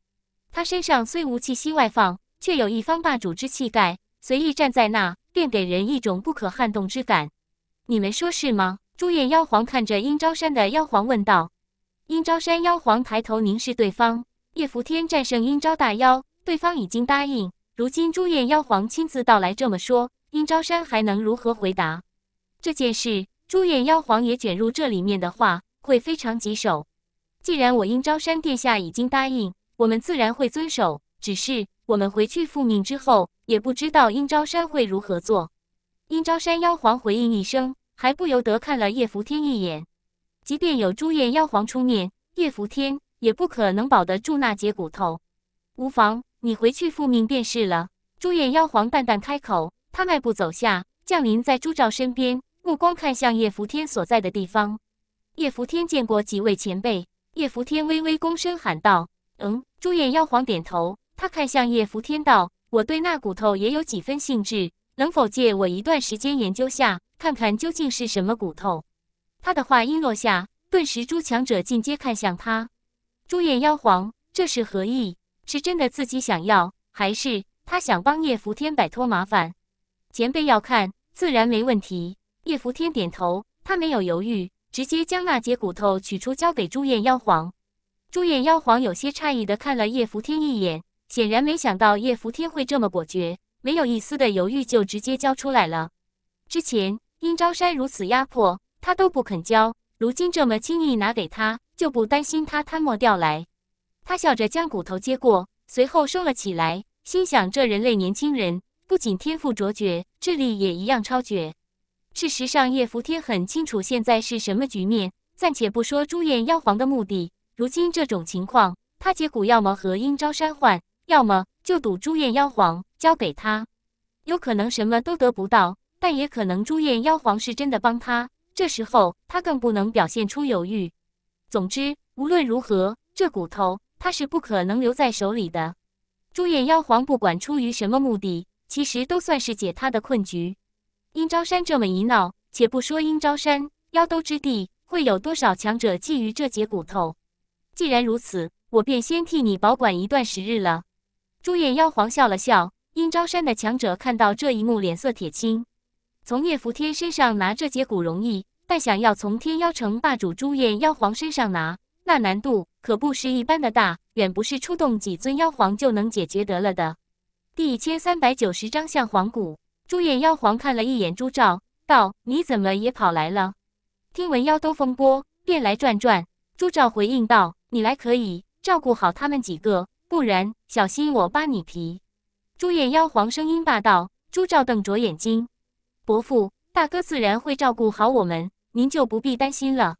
他身上虽无气息外放，却有一方霸主之气概，随意站在那。便给人一种不可撼动之感，你们说是吗？朱厌妖皇看着阴招山的妖皇问道。阴招山妖皇抬头凝视对方。叶伏天战胜阴招大妖，对方已经答应。如今朱厌妖皇亲自到来这么说，阴招山还能如何回答？这件事，朱厌妖皇也卷入这里面的话，会非常棘手。既然我阴招山殿下已经答应，我们自然会遵守。只是。我们回去复命之后，也不知道阴招山会如何做。阴招山妖皇回应一声，还不由得看了叶福天一眼。即便有朱厌妖皇出面，叶福天也不可能保得住那截骨头。无妨，你回去复命便是了。朱厌妖皇淡淡开口，他迈步走下，降临在朱照身边，目光看向叶福天所在的地方。叶福天见过几位前辈，叶福天微微躬身喊道：“嗯。”朱厌妖皇点头。他看向叶福天，道：“我对那骨头也有几分兴致，能否借我一段时间研究下，看看究竟是什么骨头？”他的话音落下，顿时诸强者尽皆看向他。朱厌妖皇，这是何意？是真的自己想要，还是他想帮叶福天摆脱麻烦？前辈要看，自然没问题。叶福天点头，他没有犹豫，直接将那截骨头取出，交给朱厌妖皇。朱厌妖皇有些诧异的看了叶福天一眼。显然没想到叶扶天会这么果决，没有一丝的犹豫就直接交出来了。之前殷昭山如此压迫他都不肯交，如今这么轻易拿给他，就不担心他贪墨掉来。他笑着将骨头接过，随后收了起来，心想这人类年轻人不仅天赋卓绝，智力也一样超绝。事实上，叶扶天很清楚现在是什么局面，暂且不说朱厌妖皇的目的，如今这种情况，他接骨要么和殷昭山换。要么就赌朱厌妖皇交给他，有可能什么都得不到，但也可能朱厌妖皇是真的帮他。这时候他更不能表现出犹豫。总之，无论如何，这骨头他是不可能留在手里的。朱厌妖皇不管出于什么目的，其实都算是解他的困局。阴招山这么一闹，且不说阴招山妖都之地会有多少强者觊觎这截骨头，既然如此，我便先替你保管一段时日了。朱厌妖皇笑了笑，阴招山的强者看到这一幕，脸色铁青。从叶伏天身上拿这节骨容易，但想要从天妖城霸主朱厌妖皇身上拿，那难度可不是一般的大，远不是出动几尊妖皇就能解决得了的。第一千三百九十章，向黄骨。朱厌妖皇看了一眼朱照，道：“你怎么也跑来了？听闻妖都风波，便来转转。”朱照回应道：“你来可以，照顾好他们几个。”不然小心我扒你皮！朱厌妖皇声音霸道。朱照瞪着眼睛。伯父，大哥自然会照顾好我们，您就不必担心了。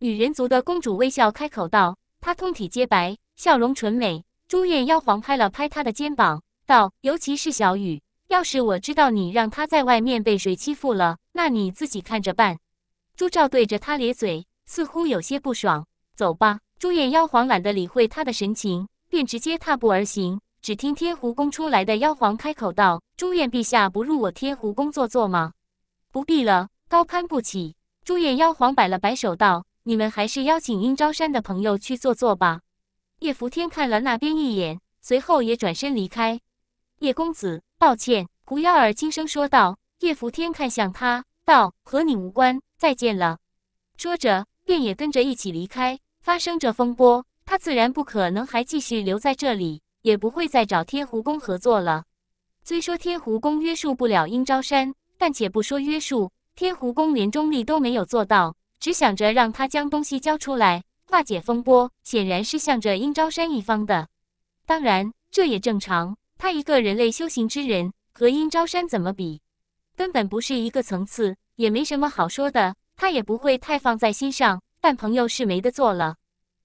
女人族的公主微笑开口道：“她通体洁白，笑容纯美。”朱厌妖皇拍了拍她的肩膀，道：“尤其是小雨，要是我知道你让她在外面被谁欺负了，那你自己看着办。”朱照对着他咧嘴，似乎有些不爽。走吧。朱厌妖皇懒得理会他的神情。便直接踏步而行。只听天湖宫出来的妖皇开口道：“朱厌陛下不入我天湖宫坐坐吗？”“不必了，高攀不起。”朱厌妖皇摆了摆手道：“你们还是邀请阴昭山的朋友去坐坐吧。”叶伏天看了那边一眼，随后也转身离开。“叶公子，抱歉。”狐妖儿轻声说道。叶伏天看向他，道：“和你无关，再见了。”说着，便也跟着一起离开。发生着风波。他自然不可能还继续留在这里，也不会再找天狐宫合作了。虽说天狐宫约束不了殷昭山，但且不说约束，天狐宫连中立都没有做到，只想着让他将东西交出来，化解风波，显然是向着殷昭山一方的。当然，这也正常。他一个人类修行之人，和殷昭山怎么比？根本不是一个层次，也没什么好说的。他也不会太放在心上，但朋友是没得做了。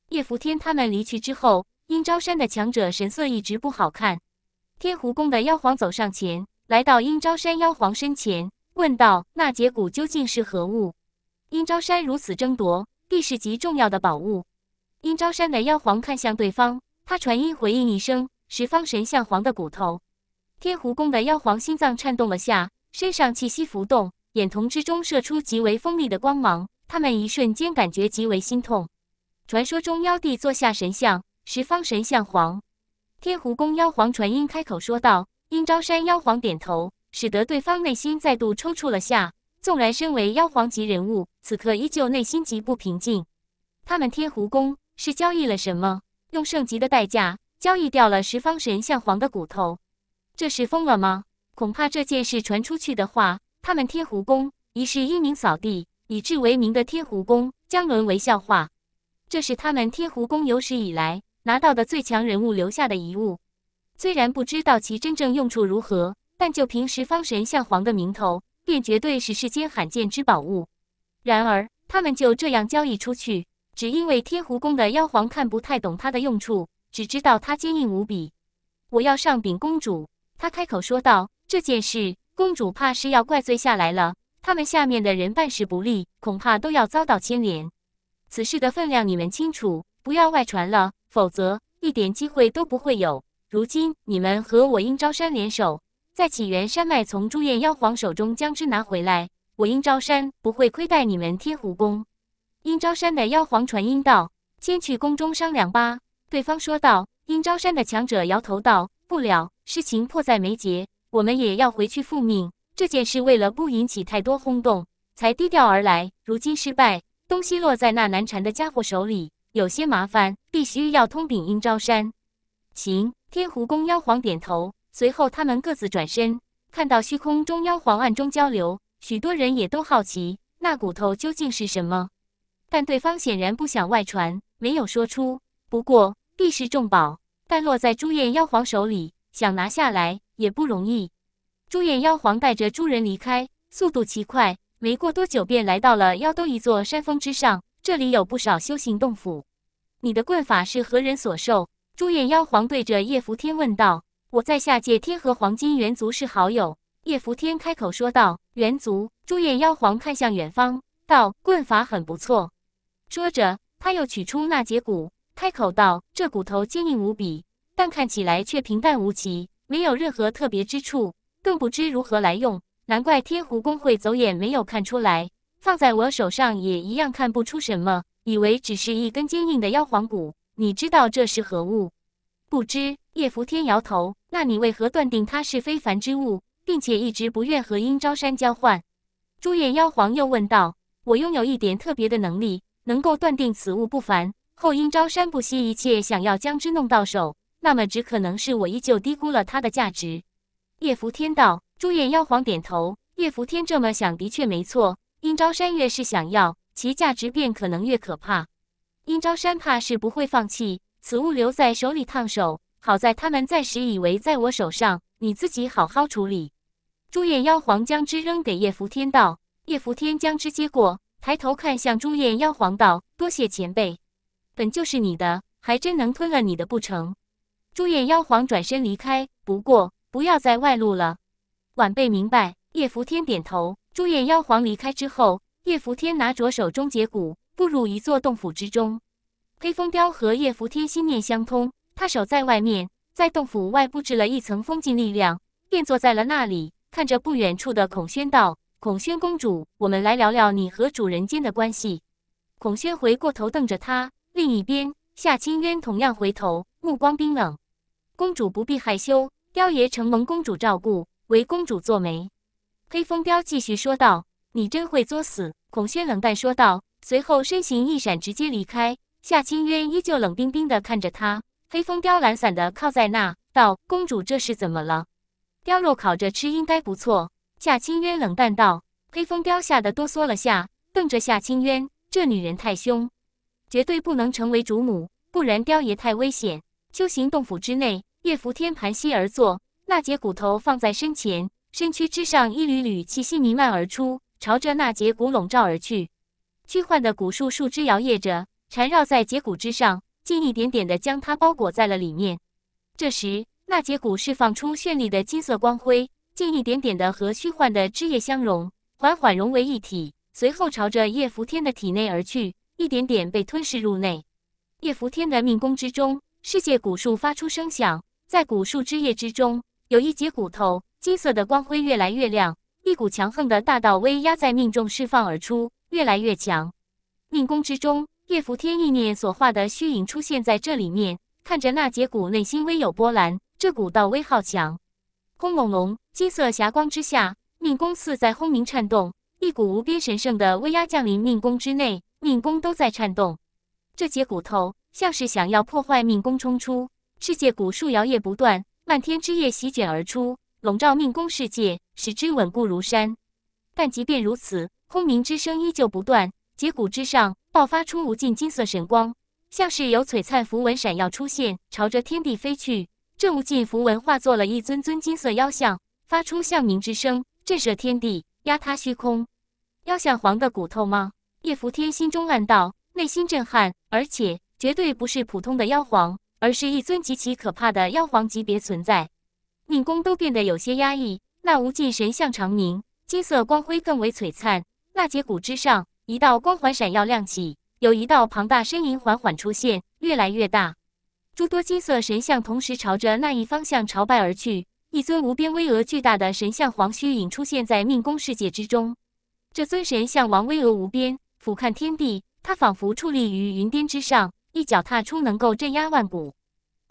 叶伏天他们离去之后，阴招山的强者神色一直不好看。天狐宫的妖皇走上前，来到阴招山妖皇身前，问道：“那结骨究竟是何物？”阴招山如此争夺，必是极重要的宝物。阴招山的妖皇看向对方，他传音回应一声：“十方神像皇的骨头。”天狐宫的妖皇心脏颤动了下，身上气息浮动，眼瞳之中射出极为锋利的光芒。他们一瞬间感觉极为心痛。传说中妖帝座下神像十方神像皇，天狐宫妖皇传音开口说道。殷招山妖皇点头，使得对方内心再度抽搐了下。纵然身为妖皇级人物，此刻依旧内心极不平静。他们天狐宫是交易了什么？用圣级的代价交易掉了十方神像皇的骨头？这是疯了吗？恐怕这件事传出去的话，他们天狐宫一世英名扫地，以至为名的天狐宫将沦为笑话。这是他们天湖宫有史以来拿到的最强人物留下的遗物，虽然不知道其真正用处如何，但就凭十方神像皇的名头，便绝对是世间罕见之宝物。然而，他们就这样交易出去，只因为天湖宫的妖皇看不太懂它的用处，只知道它坚硬无比。我要上禀公主，他开口说道：“这件事，公主怕是要怪罪下来了。他们下面的人办事不利，恐怕都要遭到牵连。”此事的分量你们清楚，不要外传了，否则一点机会都不会有。如今你们和我应招山联手，在起源山脉从朱厌妖皇手中将之拿回来，我应招山不会亏待你们天湖宫。应招山的妖皇传音道：“先去宫中商量吧。”对方说道。应招山的强者摇头道：“不了，事情迫在眉睫，我们也要回去复命。这件事为了不引起太多轰动，才低调而来，如今失败。”东西落在那难缠的家伙手里，有些麻烦，必须要通禀殷招山。行，天狐宫妖皇点头，随后他们各自转身。看到虚空中妖皇暗中交流，许多人也都好奇那骨头究竟是什么，但对方显然不想外传，没有说出。不过，必是重宝，但落在朱厌妖皇手里，想拿下来也不容易。朱厌妖皇带着诸人离开，速度奇快。没过多久，便来到了妖都一座山峰之上。这里有不少修行洞府。你的棍法是何人所授？朱厌妖皇对着叶福天问道。我在下界天和黄金猿族是好友。叶福天开口说道。猿族？朱厌妖皇看向远方，道：“棍法很不错。”说着，他又取出那节骨，开口道：“这骨头坚硬无比，但看起来却平淡无奇，没有任何特别之处，更不知如何来用。”难怪天狐公会走眼，没有看出来，放在我手上也一样看不出什么，以为只是一根坚硬的妖皇骨。你知道这是何物？不知。叶伏天摇头。那你为何断定它是非凡之物，并且一直不愿和阴招山交换？朱厌妖皇又问道。我拥有一点特别的能力，能够断定此物不凡。后阴招山不惜一切想要将之弄到手，那么只可能是我依旧低估了它的价值。叶伏天道。朱厌妖皇点头，叶伏天这么想的确没错。阴招山越是想要，其价值便可能越可怕。阴招山怕是不会放弃，此物留在手里烫手。好在他们暂时以为在我手上，你自己好好处理。朱厌妖皇将之扔给叶伏天道：“叶伏天将之接过，抬头看向朱厌妖皇道：‘多谢前辈，本就是你的，还真能吞了你的不成？’”朱厌妖皇转身离开，不过不要再外露了。晚辈明白。叶伏天点头。朱厌妖皇离开之后，叶伏天拿着手中结骨，步入一座洞府之中。黑风雕和叶伏天心念相通，他守在外面，在洞府外布置了一层封禁力量，便坐在了那里，看着不远处的孔宣道：“孔宣公主，我们来聊聊你和主人间的关系。”孔宣回过头瞪着他。另一边，夏清渊同样回头，目光冰冷：“公主不必害羞，雕爷承蒙公主照顾。”为公主做媒，黑风雕继续说道：“你真会作死。”孔宣冷淡说道，随后身形一闪，直接离开。夏清渊依旧冷冰冰的看着他，黑风雕懒散的靠在那，道：“公主这是怎么了？”雕肉烤着吃应该不错。”夏清渊冷淡道。黑风雕吓得哆嗦了下，瞪着夏清渊：“这女人太凶，绝对不能成为主母，不然雕爷太危险。”修行洞府之内，叶伏天盘膝而坐。那节骨头放在身前，身躯之上一缕缕气息弥漫而出，朝着那节骨笼罩而去。虚幻的古树树枝摇曳着，缠绕在截骨之上，近一点点的将它包裹在了里面。这时，那节骨释放出绚丽的金色光辉，近一点点的和虚幻的枝叶相融，缓缓融为一体，随后朝着叶福天的体内而去，一点点被吞噬入内。叶福天的命宫之中，世界古树发出声响，在古树枝叶之中。有一节骨头，金色的光辉越来越亮，一股强横的大道威压在命中释放而出，越来越强。命宫之中，叶伏天意念所化的虚影出现在这里面，看着那节骨，内心微有波澜。这股道威好强，轰隆隆，金色霞光之下，命宫似在轰鸣颤动，一股无边神圣的威压降临命宫之内，命宫都在颤动。这节骨头像是想要破坏命宫冲出，世界古树摇曳不断。漫天枝叶席卷而出，笼罩命宫世界，使之稳固如山。但即便如此，轰鸣之声依旧不断。脊骨之上爆发出无尽金色神光，像是有璀璨符文闪耀出现，朝着天地飞去。这无尽符文化作了一尊尊金色妖像，发出向鸣之声，震慑天地，压塌虚空。妖像黄的骨头吗？叶伏天心中暗道，内心震撼，而且绝对不是普通的妖皇。而是一尊极其可怕的妖皇级别存在，命宫都变得有些压抑。那无尽神像长鸣，金色光辉更为璀璨。那节骨之上，一道光环闪耀亮起，有一道庞大身影缓缓出现，越来越大。诸多金色神像同时朝着那一方向朝拜而去。一尊无边巍峨巨大的神像，黄虚影出现在命宫世界之中。这尊神像王巍峨无边，俯瞰天地，他仿佛矗立于云巅之上。一脚踏出，能够镇压万古。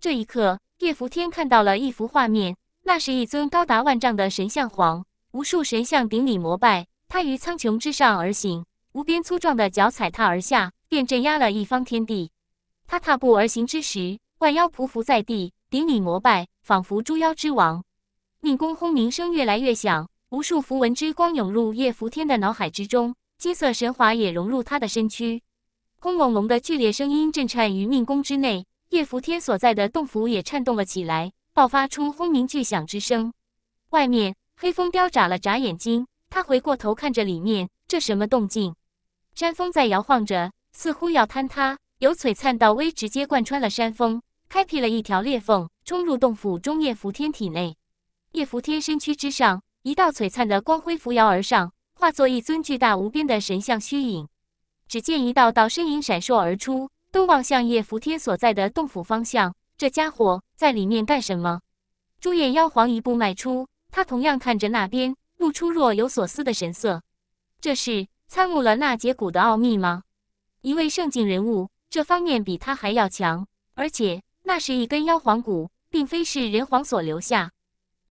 这一刻，叶伏天看到了一幅画面：那是一尊高达万丈的神像，皇无数神像顶礼膜拜。他于苍穹之上而行，无边粗壮的脚踩踏而下，便镇压了一方天地。他踏步而行之时，万妖匍匐在地，顶礼膜拜，仿佛诸妖之王。命宫轰鸣声越来越响，无数符文之光涌入叶伏天的脑海之中，金色神华也融入他的身躯。轰隆隆的剧烈声音震颤于命宫之内，叶福天所在的洞府也颤动了起来，爆发出轰鸣巨响之声。外面，黑风雕眨了眨眼睛，他回过头看着里面，这什么动静？山峰在摇晃着，似乎要坍塌。由璀璨到微，直接贯穿了山峰，开辟了一条裂缝，冲入洞府中叶福天体内。叶福天身躯之上，一道璀璨的光辉扶摇而上，化作一尊巨大无边的神像虚影。只见一道道身影闪烁而出，都望向叶扶天所在的洞府方向。这家伙在里面干什么？朱厌妖皇一步迈出，他同样看着那边，露出若有所思的神色。这是参悟了那节骨的奥秘吗？一位圣境人物，这方面比他还要强。而且那是一根妖皇骨，并非是人皇所留下。